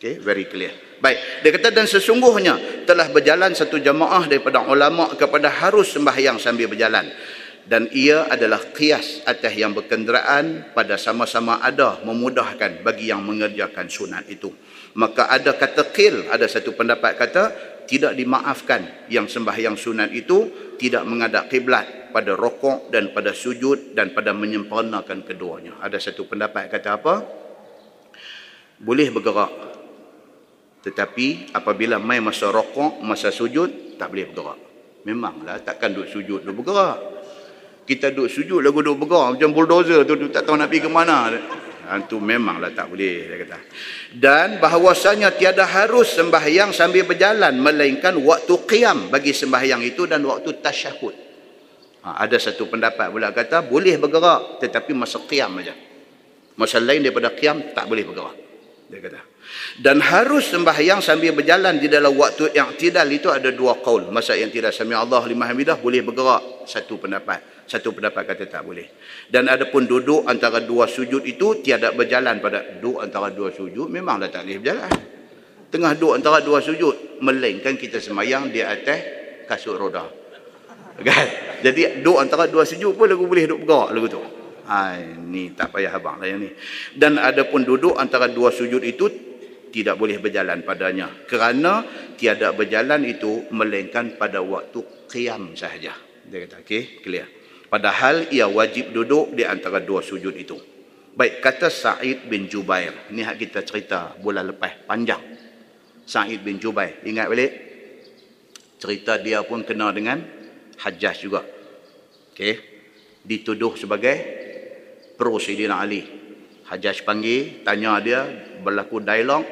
Okay, very clear. Baik, dia kata dan sesungguhnya telah berjalan satu jemaah daripada ulama kepada harus sembahyang sambil berjalan. Dan ia adalah kias atas yang berkenderaan pada sama-sama ada memudahkan bagi yang mengerjakan sunat itu. Maka ada kata kil, ada satu pendapat kata, tidak dimaafkan yang sembahyang sunat itu tidak mengadak kiblat pada rokok dan pada sujud dan pada menyempurnakan keduanya. Ada satu pendapat kata apa? Boleh bergerak tetapi apabila mai masa rokok, masa sujud, tak boleh bergerak. Memanglah takkan duduk sujud, duduk bergerak. Kita duduk sujud, lagu duduk bergerak. Macam bulldozer tu, tu tak tahu nak pergi ke mana. Itu ha, memanglah tak boleh, dia kata. Dan bahawasanya tiada harus sembahyang sambil berjalan. Melainkan waktu qiyam bagi sembahyang itu dan waktu tasyahud. Ha, ada satu pendapat pula kata, boleh bergerak. Tetapi masa qiyam saja. Masa lain daripada qiyam, tak boleh bergerak. Dia kata. Dan harus sembahyang sambil berjalan di dalam waktu yang tidak itu ada dua kaul Masa yang tidak sambil Allah lima hamidah boleh bergerak satu pendapat. Satu pendapat kata tak boleh. Dan ada pun duduk antara dua sujud itu tiada berjalan pada duduk antara dua sujud memanglah tak boleh berjalan. Tengah duduk antara dua sujud melainkan kita sembahyang di atas kasut roda. Kan? Jadi duduk antara dua sujud pun lagu boleh duduk bergerak lagu tu. Ha, ah, ni tak payah abang lah yang ni. Dan ada pun duduk antara dua sujud itu tidak boleh berjalan padanya kerana tiada berjalan itu melainkan pada waktu qiyam sahaja dia kata okey clear padahal ia wajib duduk di antara dua sujud itu baik kata Said bin Jubair ni hak kita cerita bulan lepas panjang Said bin Jubair ingat balik cerita dia pun kena dengan Hajjah juga okey dituduh sebagai pro Sayyidina Ali Hajjaj panggil tanya dia berlaku dialog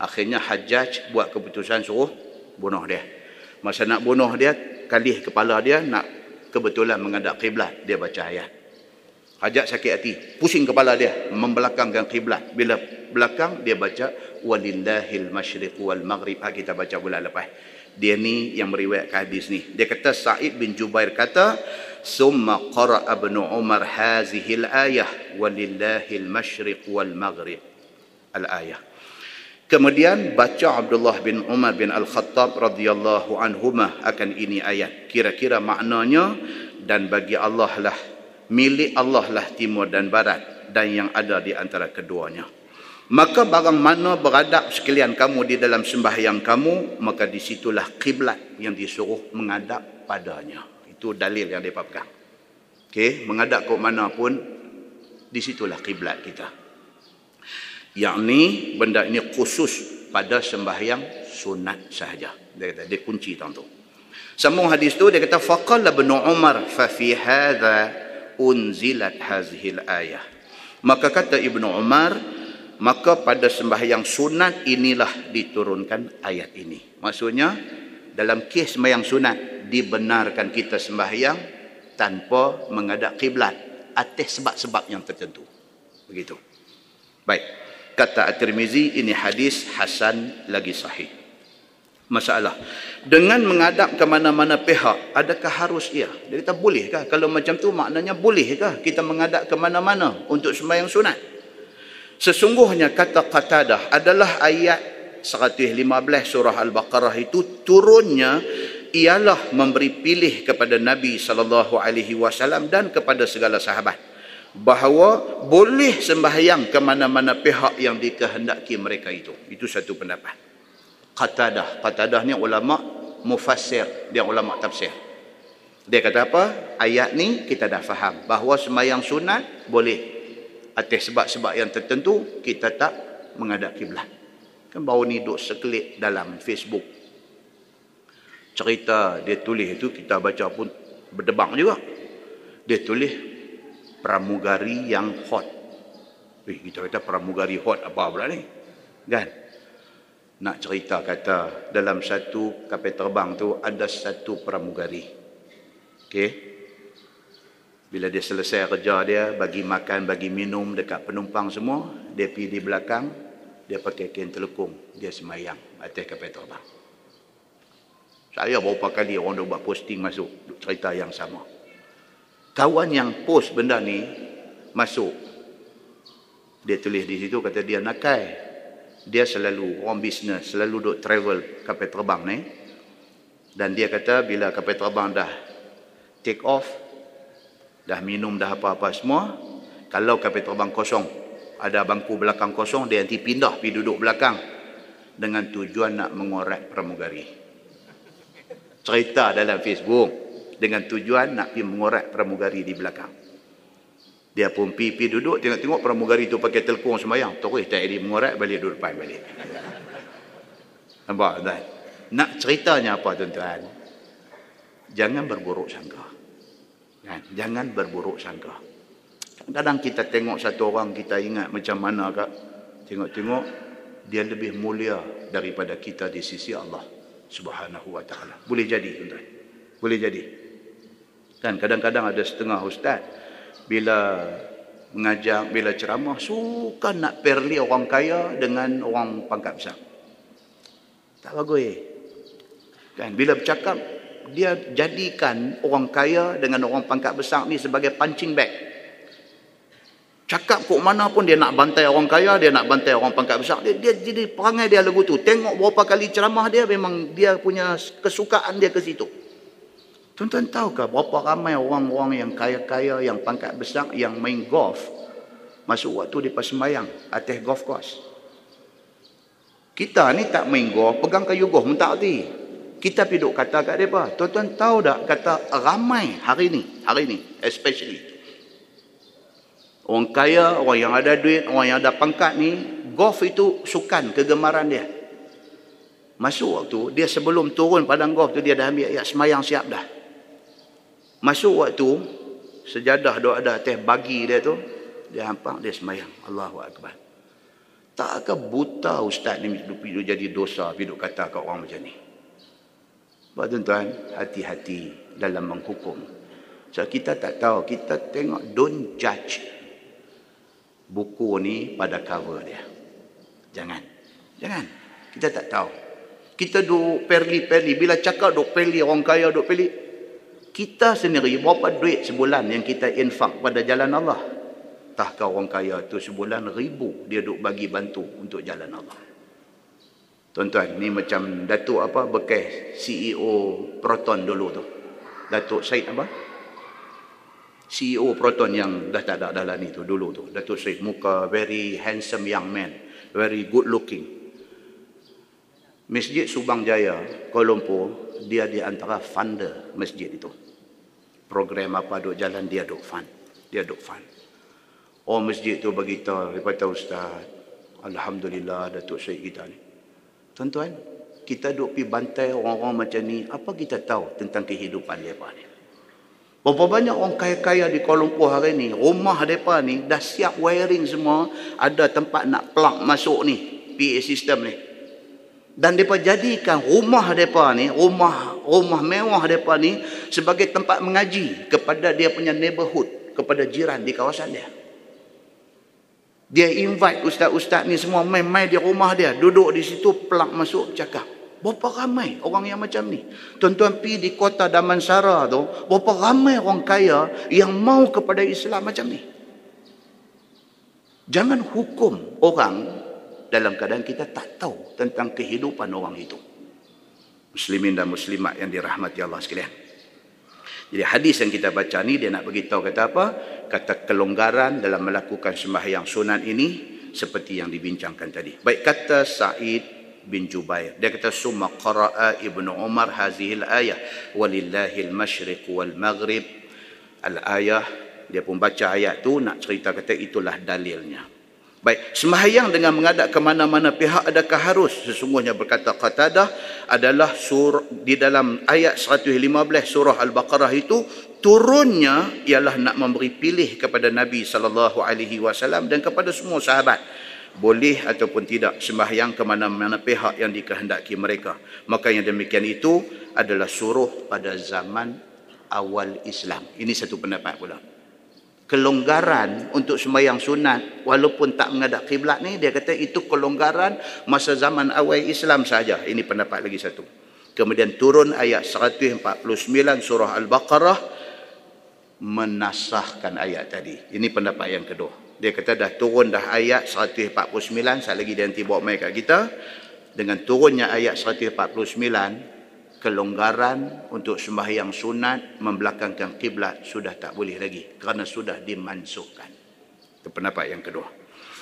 Akhirnya Hajjaj buat keputusan suruh bunuh dia. Masa nak bunuh dia, kalih kepala dia nak kebetulan menghadap kiblat dia baca ayat. Hajjaj sakit hati, pusing kepala dia membelakangkan kiblat. Bila belakang dia baca walillahil masyriq wal maghrib. Ha, kita baca bulan lepas. Dia ni yang meriwayatkan hadis ni. Dia kata Sa'id bin Jubair kata summa qara'a ibn Umar al ayah walillahil masyriq wal maghrib. Al ayah. Kemudian baca Abdullah bin Umar bin Al-Khattab radhiyallahu anhu akan ini ayat. Kira-kira maknanya dan bagi Allah lah milik Allah lah timur dan barat dan yang ada di antara keduanya. Maka barang mana beradab sekalian kamu di dalam sembahyang kamu, maka di situlah kiblat yang disuruh mengadap padanya. Itu dalil yang dia pegang. Okey, mengadap ke mana pun di situlah kiblat kita. Yang yakni benda ini khusus pada sembahyang sunat sahaja dia kata dia kunci tentang tu sambung hadis tu dia kata faqala ibn umar fa fi hadha unzilat hadhihi ayah maka kata ibnu umar maka pada sembahyang sunat inilah diturunkan ayat ini maksudnya dalam kes sembahyang sunat dibenarkan kita sembahyang tanpa mengadap kiblat atas sebab-sebab yang tertentu begitu baik kata At-Tirmizi ini hadis hasan lagi sahih masalah dengan mengadap ke mana-mana pihak adakah harus ia dia kata bolehkah kalau macam tu maknanya bolehkah kita mengadap ke mana-mana untuk sembahyang sunat sesungguhnya kata Qatadah adalah ayat 115 surah Al-Baqarah itu turunnya ialah memberi pilih kepada Nabi sallallahu alaihi wasallam dan kepada segala sahabat bahawa boleh sembahyang ke mana-mana pihak yang dikehendaki mereka itu. Itu satu pendapat. Qatadah. Qatadah ni ulama mufassir, dia ulama tafsir. Dia kata apa? Ayat ni kita dah faham bahawa sembahyang sunat boleh atas sebab-sebab yang tertentu kita tak menghadap kiblat. Kan baru ni duk sekelip dalam Facebook. Cerita dia tulis itu kita baca pun berdebang juga. Dia tulis pramugari yang hot. Eh, kita kata pramugari hot apa pula ni? Kan? Nak cerita kata dalam satu kapal terbang tu ada satu pramugari. Okey. Bila dia selesai kerja dia, bagi makan, bagi minum dekat penumpang semua, dia pergi di belakang, dia pakai kain telukung, dia semayang atas kapal terbang. Saya berapa kali orang dah buat posting masuk cerita yang sama kawan yang post benda ni masuk dia tulis di situ kata dia nakai dia selalu orang bisnes selalu duk travel kapal terbang ni dan dia kata bila kapal terbang dah take off dah minum dah apa-apa semua kalau kapal terbang kosong ada bangku belakang kosong dia nanti pindah pergi duduk belakang dengan tujuan nak mengorat pramugari cerita dalam Facebook dengan tujuan nak pi mengorat pramugari di belakang. Dia pun pergi, pergi duduk, tengok-tengok pramugari itu pakai telkung semayang. Terus tak ada mengorat, balik duduk depan balik. Nampak tuan? Nak ceritanya apa tuan-tuan? Jangan berburuk sangka. Kan? Jangan berburuk sangka. Kadang kita tengok satu orang, kita ingat macam mana kak. Tengok-tengok, dia lebih mulia daripada kita di sisi Allah Subhanahu wa taala. Boleh jadi tuan-tuan. Boleh jadi. Kan kadang-kadang ada setengah ustaz bila mengajar, bila ceramah suka nak perli orang kaya dengan orang pangkat besar. Tak bagus eh. Kan bila bercakap dia jadikan orang kaya dengan orang pangkat besar ni sebagai punching bag. Cakap kok mana pun dia nak bantai orang kaya, dia nak bantai orang pangkat besar. Dia, dia jadi perangai dia lagu tu. Tengok berapa kali ceramah dia, memang dia punya kesukaan dia ke situ. Tuan-tuan tahukah berapa ramai orang-orang yang kaya-kaya, yang pangkat besar, yang main golf masuk waktu di pas pasmayang atas golf course? Kita ni tak main golf, pegang kayu golf pun tak erti. Kita pergi duk kata kat mereka. Tuan-tuan tahu tak kata ramai hari ni, hari ni especially. Orang kaya, orang yang ada duit, orang yang ada pangkat ni, golf itu sukan kegemaran dia. Masuk waktu, dia sebelum turun padang golf tu, dia dah ambil ayat semayang siap dah. Masuk waktu sejadah doa ada teh bagi dia tu, dia hampang dia semayang. Allahu akbar. Takkah buta ustaz ni hidup jadi dosa hidup kata kat orang macam ni. Sebab tuan-tuan, hati-hati dalam menghukum. Sebab so, kita tak tahu, kita tengok don't judge buku ni pada cover dia. Jangan. Jangan. Kita tak tahu. Kita duk perli-perli. Bila cakap duk perli, orang kaya duk perli kita sendiri berapa duit sebulan yang kita infak pada jalan Allah tahkah orang kaya tu sebulan ribu dia duk bagi bantu untuk jalan Allah tuan-tuan ni macam datuk apa bekas CEO Proton dulu tu datuk Said apa CEO Proton yang dah tak ada dalam ni tu dulu tu datuk Said muka very handsome young man very good looking Masjid Subang Jaya, Kuala Lumpur, dia di antara funder masjid itu program apa dok jalan dia dok fun. Dia dok fun. Oh masjid tu bagi tahu kata ustaz. Alhamdulillah Datuk Syed kita ni. Tuan-tuan, kita dok pi bantai orang-orang macam ni, apa kita tahu tentang kehidupan dia ni? Bapa banyak orang kaya-kaya di Kuala Lumpur hari ni, rumah depa ni dah siap wiring semua, ada tempat nak plug masuk ni, PA system ni dan mereka jadikan rumah mereka ni rumah rumah mewah mereka ni sebagai tempat mengaji kepada dia punya neighborhood kepada jiran di kawasan dia dia invite ustaz-ustaz ni semua main-main di rumah dia duduk di situ pelak masuk cakap berapa ramai orang yang macam ni tuan-tuan pi di kota Damansara tu berapa ramai orang kaya yang mau kepada Islam macam ni jangan hukum orang dalam keadaan kita tak tahu tentang kehidupan orang itu. Muslimin dan muslimat yang dirahmati Allah sekalian. Jadi hadis yang kita baca ni dia nak bagi tahu kata apa? Kata kelonggaran dalam melakukan sembahyang sunat ini seperti yang dibincangkan tadi. Baik kata Said bin Jubair. Dia kata summa qaraa Ibnu Umar hadhihi al-ayah al masyriq wal maghrib. Al-ayah dia pun baca ayat tu nak cerita kata itulah dalilnya. Baik, sembahyang dengan mengadap ke mana-mana pihak adakah harus? Sesungguhnya berkata Qatadah adalah surah, di dalam ayat 115 surah Al-Baqarah itu turunnya ialah nak memberi pilih kepada Nabi saw dan kepada semua sahabat boleh ataupun tidak sembahyang ke mana-mana pihak yang dikehendaki mereka. Maka yang demikian itu adalah suruh pada zaman awal Islam. Ini satu pendapat pula kelonggaran untuk sembahyang sunat walaupun tak menghadap kiblat ni dia kata itu kelonggaran masa zaman awal Islam saja ini pendapat lagi satu kemudian turun ayat 149 surah al-baqarah menasahkan ayat tadi ini pendapat yang kedua dia kata dah turun dah ayat 149 saya lagi dia nanti bawa mai kat kita dengan turunnya ayat 149 kelonggaran untuk sembahyang sunat membelakangkan kiblat sudah tak boleh lagi kerana sudah dimansuhkan. Itu pendapat yang kedua.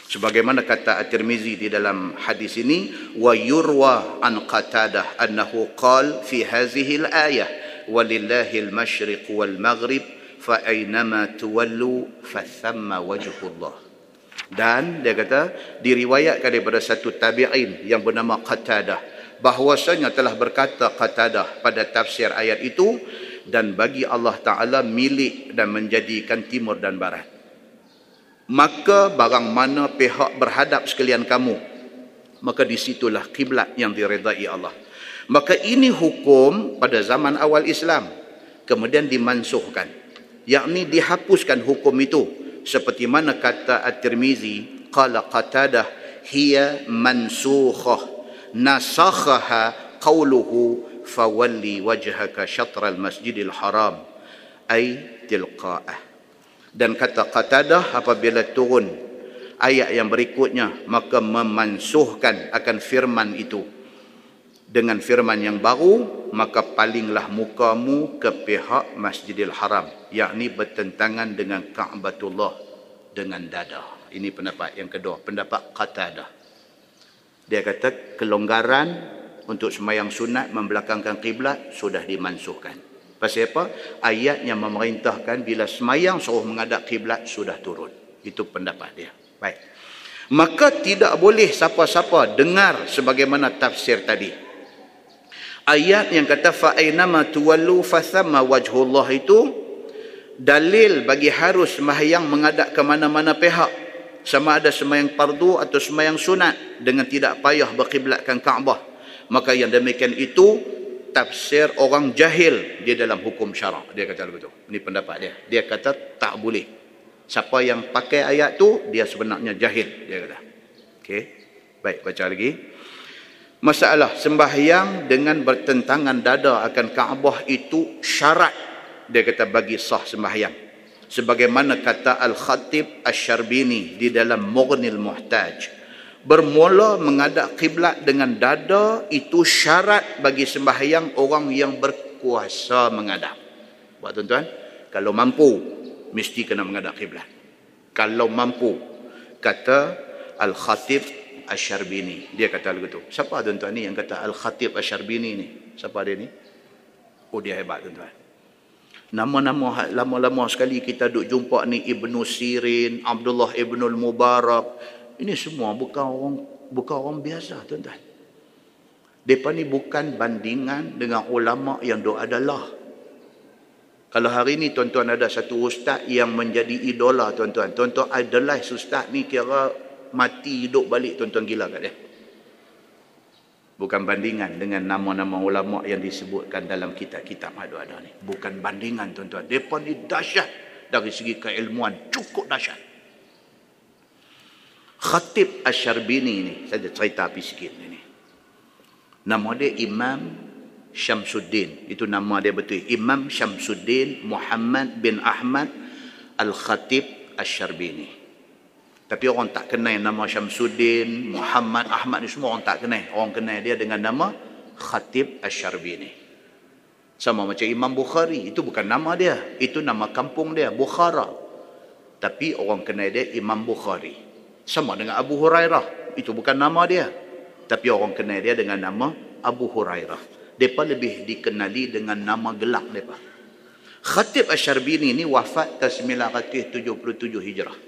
Sebagaimana kata At-Tirmizi di dalam hadis ini, wa yurwa an Qatadah annahu qal fi hadhihi al-ayah walillahi al-mashriq wal-maghrib fa aynama tuwallu fa thamma wajhullah. Dan dia kata diriwayatkan daripada satu tabi'in yang bernama Qatadah bahwasanya telah berkata Qatadah pada tafsir ayat itu dan bagi Allah Taala milik dan menjadikan timur dan barat. Maka barang mana pihak berhadap sekalian kamu maka disitulah kiblat yang diredai Allah. Maka ini hukum pada zaman awal Islam kemudian dimansuhkan yakni dihapuskan hukum itu seperti mana kata At-Tirmizi qala qatadah hiya mansukhah nasakhaha qawluhu fawalli wajhaka syatral masjidil haram ay tilqa'ah dan kata qatadah apabila turun ayat yang berikutnya maka memansuhkan akan firman itu dengan firman yang baru maka palinglah mukamu ke pihak Masjidil Haram yakni bertentangan dengan Kaabatullah dengan dada ini pendapat yang kedua pendapat Qatadah dia kata kelonggaran untuk semayang sunat membelakangkan kiblat sudah dimansuhkan. Pasal apa? Ayat yang memerintahkan bila semayang suruh menghadap kiblat sudah turun. Itu pendapat dia. Baik. Maka tidak boleh siapa-siapa dengar sebagaimana tafsir tadi. Ayat yang kata fa aina tuwallu fa thamma wajhullah itu dalil bagi harus semayang menghadap ke mana-mana pihak sama ada semayang fardu atau semayang sunat dengan tidak payah berkiblatkan Kaabah maka yang demikian itu tafsir orang jahil dia dalam hukum syarak dia kata begitu ini pendapat dia dia kata tak boleh siapa yang pakai ayat tu dia sebenarnya jahil dia kata okey baik baca lagi masalah sembahyang dengan bertentangan dada akan Kaabah itu syarat dia kata bagi sah sembahyang sebagaimana kata Al-Khatib Asy-Syarbini di dalam Mughnil Muhtaj bermula mengadap kiblat dengan dada itu syarat bagi sembahyang orang yang berkuasa mengadap. Buat tuan-tuan, kalau mampu mesti kena mengadap kiblat. Kalau mampu kata Al-Khatib Asy-Syarbini. Dia kata begitu. Siapa tuan-tuan ni yang kata Al-Khatib Asy-Syarbini ni? Siapa dia ni? Oh dia hebat tuan-tuan. Nama-nama ha- lama-lama sekali kita duk jumpa ni Ibnu Sirin, Abdullah Ibnu Mubarak. Ini semua bukan orang bukan orang biasa, tuan-tuan. Depa ni bukan bandingan dengan ulama yang duk lah. Kalau hari ni tuan-tuan ada satu ustaz yang menjadi idola tuan-tuan. Tuan-tuan idolize ustaz ni kira mati hidup balik tuan-tuan gila kat dia bukan bandingan dengan nama-nama ulama yang disebutkan dalam kitab-kitab ada-ada ni bukan bandingan tuan-tuan depa ni dahsyat dari segi keilmuan cukup dahsyat Khatib Asy-Syarbini ni saja cerita api sikit ni nama dia Imam Syamsuddin itu nama dia betul Imam Syamsuddin Muhammad bin Ahmad Al-Khatib Asy-Syarbini tapi orang tak kenal nama Syamsuddin, Muhammad, Ahmad ni semua orang tak kenal. Orang kenal dia dengan nama Khatib Asyarbini. Sama macam Imam Bukhari. Itu bukan nama dia. Itu nama kampung dia. Bukhara. Tapi orang kenal dia Imam Bukhari. Sama dengan Abu Hurairah. Itu bukan nama dia. Tapi orang kenal dia dengan nama Abu Hurairah. Depa lebih dikenali dengan nama gelap depa. Khatib Asyarbini ni wafat 1977 Hijrah.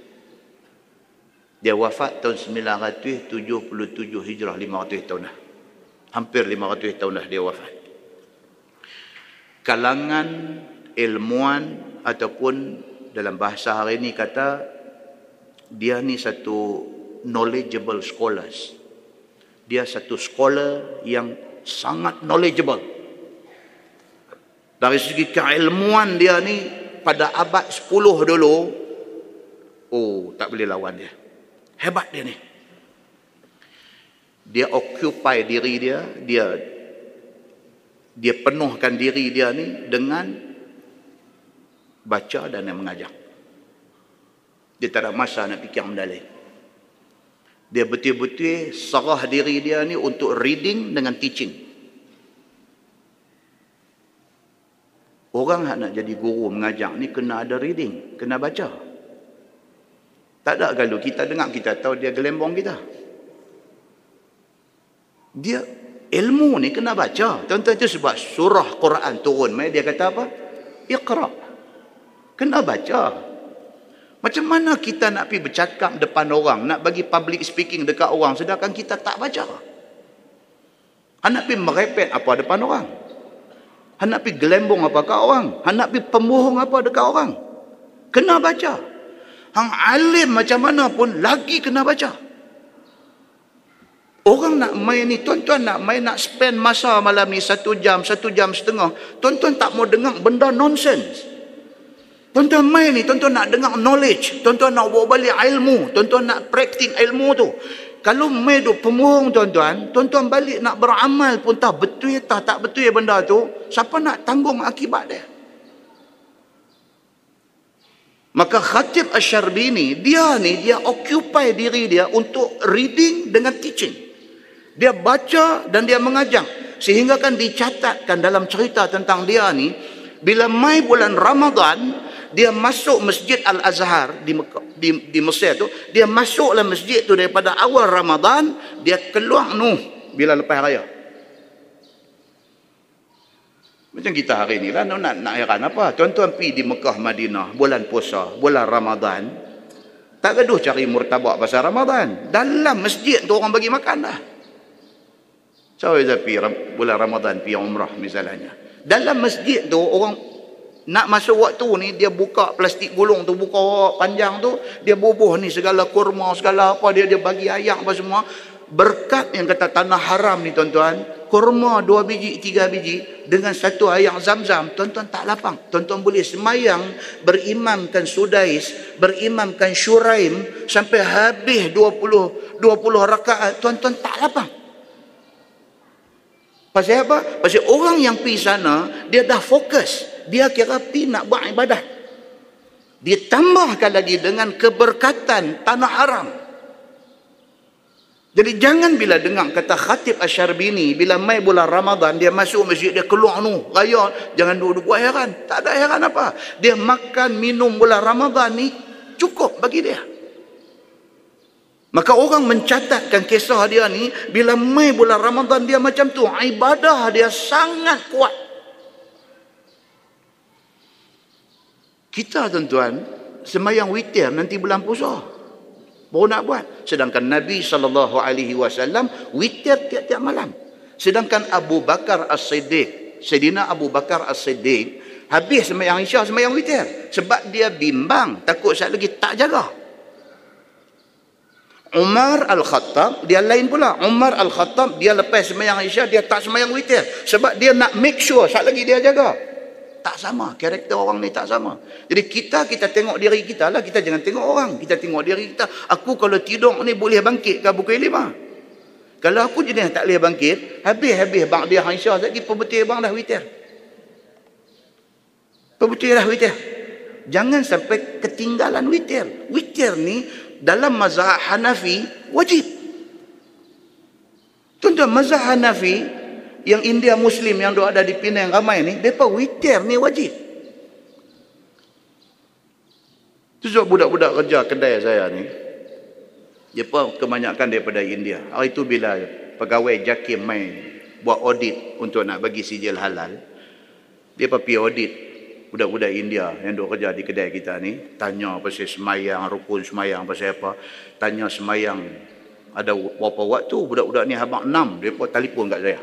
Dia wafat tahun 977 Hijrah 500 tahun dah. Hampir 500 tahun dah dia wafat. Kalangan ilmuan ataupun dalam bahasa hari ini kata dia ni satu knowledgeable scholars. Dia satu scholar yang sangat knowledgeable. Dari segi keilmuan dia ni pada abad 10 dulu oh tak boleh lawan dia. Hebat dia ni. Dia occupy diri dia, dia dia penuhkan diri dia ni dengan baca dan yang mengajar. Dia tak ada masa nak fikir benda lain. Dia betul-betul serah diri dia ni untuk reading dengan teaching. Orang nak jadi guru mengajar ni kena ada reading, kena baca. Baca. Tak ada galuh. Kita dengar, kita tahu dia gelembong kita. Dia ilmu ni kena baca. Tonton tu sebab surah Quran turun. Mai dia kata apa? Iqra. Kena baca. Macam mana kita nak pi bercakap depan orang, nak bagi public speaking dekat orang sedangkan kita tak baca? Hendak pergi merepet apa depan orang? Hendak pergi gelembung apa kat orang? Hendak pergi pembohong apa dekat orang? Kena baca. Hang alim macam mana pun lagi kena baca. Orang nak main ni, tuan-tuan nak main, nak spend masa malam ni satu jam, satu jam setengah. Tuan-tuan tak mau dengar benda nonsense. Tuan-tuan main ni, tuan-tuan nak dengar knowledge. Tuan-tuan nak bawa balik ilmu. Tuan-tuan nak practice ilmu tu. Kalau main tu pemurung tuan-tuan, tuan-tuan balik nak beramal pun tak betul tak, tak betul benda tu. Siapa nak tanggung akibat dia? Maka Khatib sharbi ni, dia ni dia occupy diri dia untuk reading dengan teaching. Dia baca dan dia mengajar. Sehingga kan dicatatkan dalam cerita tentang dia ni, bila Mei bulan Ramadan, dia masuk masjid Al-Azhar di, di, di Mesir tu. Dia masuklah masjid tu daripada awal Ramadan, dia keluar Nuh bila lepas raya. Macam kita hari ni lah, nak, nak heran apa. Tuan-tuan pergi di Mekah, Madinah, bulan puasa, bulan Ramadan. Tak gaduh cari murtabak pasal Ramadan. Dalam masjid tu orang bagi makan lah. dah. Cawai Zafi, bulan Ramadan, pergi umrah misalnya. Dalam masjid tu, orang nak masuk waktu ni, dia buka plastik gulung tu, buka panjang tu, dia bubuh ni segala kurma, segala apa, dia dia bagi ayam apa semua. Berkat yang kata tanah haram ni tuan-tuan, kurma dua biji, tiga biji dengan satu ayam zam-zam, tuan-tuan tak lapang. Tuan-tuan boleh semayang berimamkan sudais, berimamkan syuraim sampai habis 20 20 rakaat, tuan-tuan tak lapang. Pasal apa? Pasal orang yang pergi sana, dia dah fokus. Dia kira pergi nak buat ibadah. Ditambahkan lagi dengan keberkatan tanah arang. Jadi jangan bila dengar kata khatib Asyarbini, bila mai bulan Ramadan, dia masuk masjid, dia keluar nu, raya, jangan duduk buat heran. Tak ada heran apa. Dia makan, minum bulan Ramadan ni, cukup bagi dia. Maka orang mencatatkan kisah dia ni, bila mai bulan Ramadan dia macam tu, ibadah dia sangat kuat. Kita tuan-tuan, semayang witir nanti bulan puasa baru nak buat sedangkan Nabi saw alaihi witir tiap-tiap malam sedangkan Abu Bakar As-Siddiq sedina Abu Bakar As-Siddiq habis semayang Isya semayang witir sebab dia bimbang takut sekali lagi tak jaga Umar Al-Khattab dia lain pula Umar Al-Khattab dia lepas semayang Isya dia tak semayang witir sebab dia nak make sure sekali lagi dia jaga tak sama karakter orang ni tak sama jadi kita kita tengok diri kita lah kita jangan tengok orang kita tengok diri kita aku kalau tidur ni boleh bangkit ke buku lima ah? kalau aku jenis tak boleh bangkit habis-habis bang dia Aisyah lagi pembetir bang dah witir pembetir dah witir jangan sampai ketinggalan witir witir ni dalam mazhab Hanafi wajib tuan-tuan mazhab Hanafi yang India Muslim yang doa ada di yang ramai ni, depa witir ni wajib. Tu sebab budak-budak kerja kedai saya ni, depa kebanyakan daripada India. Hari itu bila pegawai Jakim mai buat audit untuk nak bagi sijil halal, depa pi audit budak-budak India yang duk kerja di kedai kita ni tanya pasal semayang, rukun semayang pasal apa, tanya semayang ada berapa waktu budak-budak ni habaq enam, mereka telefon kat saya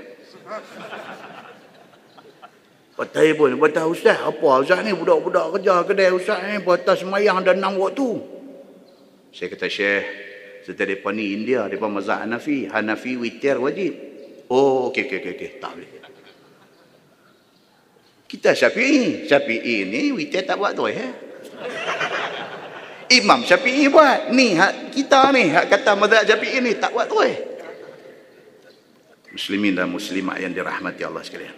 Patai pun, patah ustaz, apa ustaz ni budak-budak kerja kedai ustaz ni, patah semayang dan enam waktu. Saya kata, Syekh, setiap mereka ni India, mereka mazhab Hanafi, Hanafi witir wajib. Oh, okey, okey, okey, okay. tak boleh. Kita Syafi'i, Syafi'i ni witir tak buat tu, Eh? Imam Syafi'i buat, ni hak kita ni, hak kata mazhab Syafi'i ni, tak buat tu, Eh? muslimin dan Muslimah yang dirahmati Allah sekalian.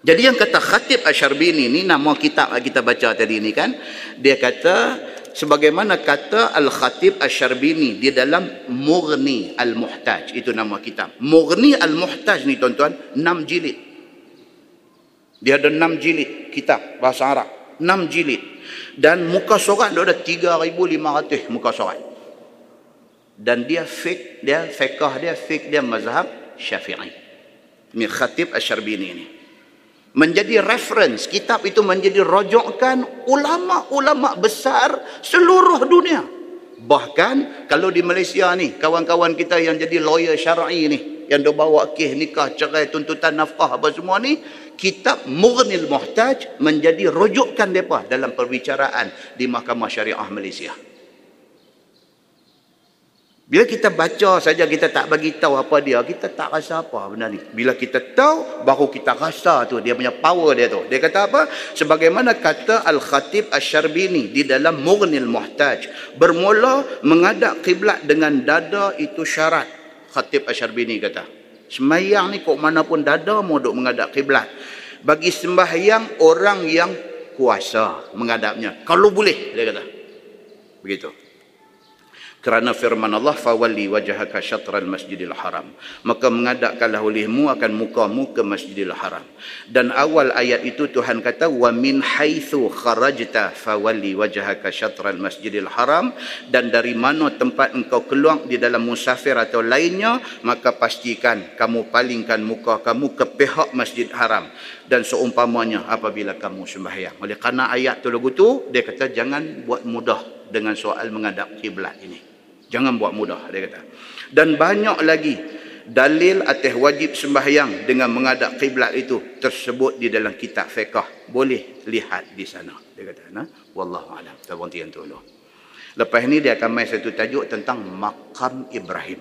Jadi yang kata Khatib Asyarbini ini nama kitab yang kita baca tadi ini kan dia kata sebagaimana kata Al-Khatib Asyarbini dia dalam Mughni Al-Muhtaj itu nama kitab. Mughni Al-Muhtaj ni tuan-tuan 6 jilid. Dia ada 6 jilid kitab bahasa Arab. 6 jilid. Dan muka surat dia ada 3500 muka surat. Dan dia fik dia fiqh dia fik dia mazhab Syafi'i. Ini khatib Asyarbini ini. Menjadi reference. Kitab itu menjadi rojokkan ulama-ulama besar seluruh dunia. Bahkan kalau di Malaysia ni, kawan-kawan kita yang jadi lawyer syar'i ni, yang dia bawa kih nikah, cerai, tuntutan nafkah apa semua ni, kitab Mughnil Muhtaj menjadi rujukan mereka dalam perbicaraan di Mahkamah Syariah Malaysia. Bila kita baca saja kita tak bagi tahu apa dia, kita tak rasa apa benda ni. Bila kita tahu baru kita rasa tu dia punya power dia tu. Dia kata apa? Sebagaimana kata Al-Khatib Asy-Syarbini di dalam Mughnil Muhtaj, bermula mengadap kiblat dengan dada itu syarat. Khatib Asy-Syarbini kata, "Semayang ni kok mana pun dada mau duk mengadap kiblat. Bagi sembahyang orang yang kuasa mengadapnya. Kalau boleh," dia kata. Begitu kerana firman Allah fawalli wajhaka syatral masjidil haram maka mengadakkanlah olehmu akan mukamu ke masjidil haram dan awal ayat itu Tuhan kata wa min haitsu kharajta fawalli wajhaka syatral masjidil haram dan dari mana tempat engkau keluar di dalam musafir atau lainnya maka pastikan kamu palingkan muka kamu ke pihak masjid haram dan seumpamanya apabila kamu sembahyang oleh kerana ayat tu lagu tu dia kata jangan buat mudah dengan soal menghadap kiblat ini. Jangan buat mudah, dia kata. Dan banyak lagi dalil atas wajib sembahyang dengan mengadap kiblat itu tersebut di dalam kitab fiqah. Boleh lihat di sana, dia kata. Nah, wallahu a'lam. Tabung tian tu Lepas ni dia akan main satu tajuk tentang makam Ibrahim.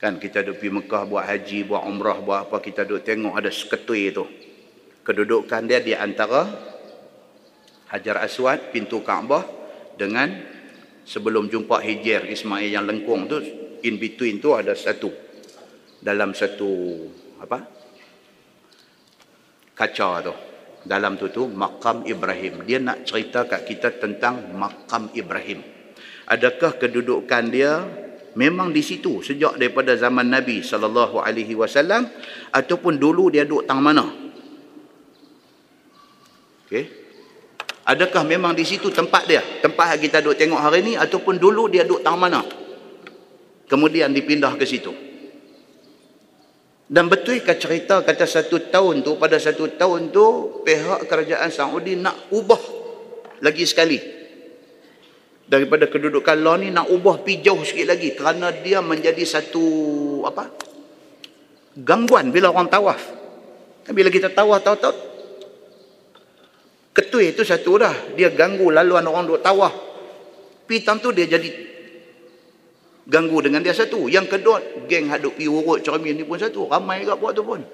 Kan kita duduk pergi Mekah buat haji, buat umrah, buat apa. Kita duduk tengok ada seketui itu. Kedudukan dia di antara Hajar Aswad, pintu Kaabah dengan sebelum jumpa Hijr Ismail yang lengkung tu in between tu ada satu dalam satu apa kaca tu dalam tu tu makam Ibrahim dia nak cerita kat kita tentang makam Ibrahim adakah kedudukan dia memang di situ sejak daripada zaman Nabi sallallahu alaihi wasallam ataupun dulu dia duduk tang mana okey Adakah memang di situ tempat dia? Tempat yang kita duduk tengok hari ini ataupun dulu dia duduk tang mana? Kemudian dipindah ke situ. Dan betul ke cerita kata satu tahun tu pada satu tahun tu pihak kerajaan Saudi nak ubah lagi sekali daripada kedudukan law ni nak ubah pi jauh sikit lagi kerana dia menjadi satu apa gangguan bila orang tawaf kan bila kita tawaf tawaf, tawaf Ketui itu satu dah. Dia ganggu laluan orang duduk tawah. Pitam tu dia jadi ganggu dengan dia satu. Yang kedua, geng haduk pi urut cermin ni pun satu. Ramai juga buat tu pun.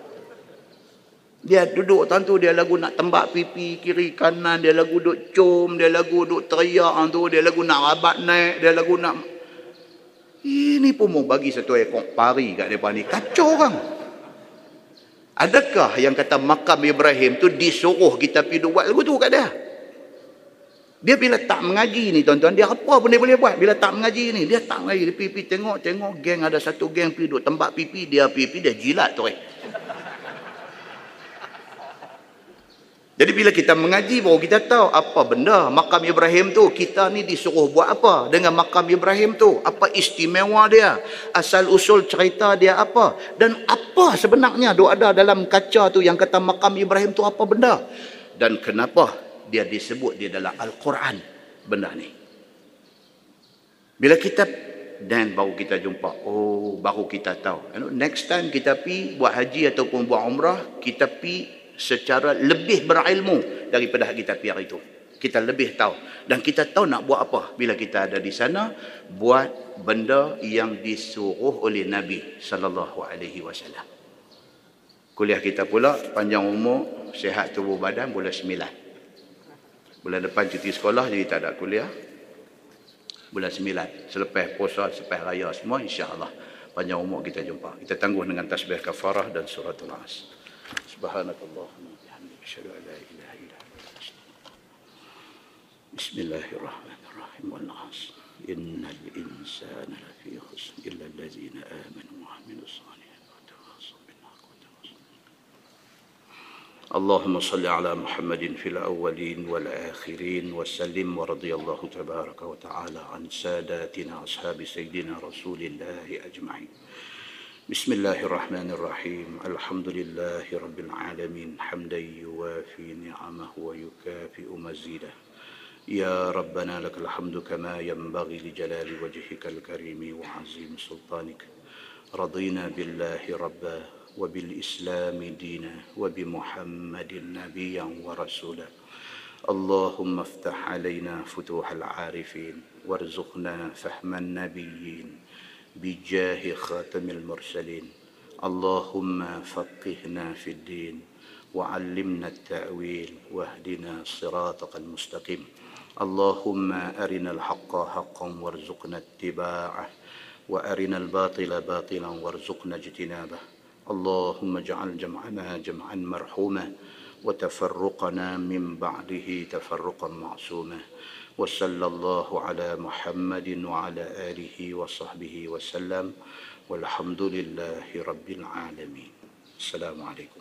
Dia duduk tentu dia lagu nak tembak pipi kiri kanan. Dia lagu duduk cum. Dia lagu duduk teriak tu. Dia lagu nak rabat naik. Dia lagu nak... Ini pun mau bagi satu ekor pari kat depan ni. Kacau orang. Kan? Adakah yang kata makam Ibrahim tu disuruh kita pergi duduk buat lagu tu kat dia? Dia bila tak mengaji ni tuan-tuan, dia apa pun dia boleh buat bila tak mengaji ni. Dia tak mengaji, dia pergi, tengok, tengok geng ada satu geng pergi duduk tembak pipi, dia pipi dia jilat tu. Eh. Jadi bila kita mengaji baru kita tahu apa benda makam Ibrahim tu. Kita ni disuruh buat apa dengan makam Ibrahim tu? Apa istimewa dia? Asal usul cerita dia apa? Dan apa sebenarnya doa ada dalam kaca tu yang kata makam Ibrahim tu apa benda? Dan kenapa dia disebut dia dalam Al-Quran benda ni? Bila kita dan baru kita jumpa oh baru kita tahu next time kita pi buat haji ataupun buat umrah kita pi secara lebih berilmu daripada kita piar itu. Kita lebih tahu. Dan kita tahu nak buat apa bila kita ada di sana. Buat benda yang disuruh oleh Nabi Sallallahu Alaihi Wasallam. Kuliah kita pula panjang umur, sehat tubuh badan bulan sembilan. Bulan depan cuti sekolah jadi tak ada kuliah. Bulan sembilan. Selepas puasa, selepas raya semua insyaAllah. Panjang umur kita jumpa. Kita tangguh dengan tasbih kafarah dan suratul as. سبحانك اللهم وبحمدك أشهد أن لا إله إلا أنت بسم الله الرحمن الرحيم والعصر إن الإنسان لفي خسر إلا الذين آمنوا وعملوا الصالحات وتواصوا بالحق وتواصوا اللهم صل على محمد في الأولين والآخرين وسلم ورضي الله تبارك وتعالى عن ساداتنا أصحاب سيدنا رسول الله أجمعين بسم الله الرحمن الرحيم الحمد لله رب العالمين حمدا يوافي نعمه ويكافئ مزيده يا ربنا لك الحمد كما ينبغي لجلال وجهك الكريم وعظيم سلطانك رضينا بالله ربا وبالإسلام دينا وبمحمد نبيا ورسولا اللهم افتح علينا فتوح العارفين وارزقنا فهم النبيين بجاه خاتم المرسلين اللهم فقهنا في الدين وعلمنا التأويل واهدنا صراطك المستقيم اللهم أرنا الحق حقا وارزقنا اتباعه وأرنا الباطل باطلا وارزقنا اجتنابه اللهم اجعل جمعنا جمعا مرحوما وتفرقنا من بعده تفرقا معصوما وصلى الله على محمد وعلى آله وصحبه وسلم والحمد لله رب العالمين السلام عليكم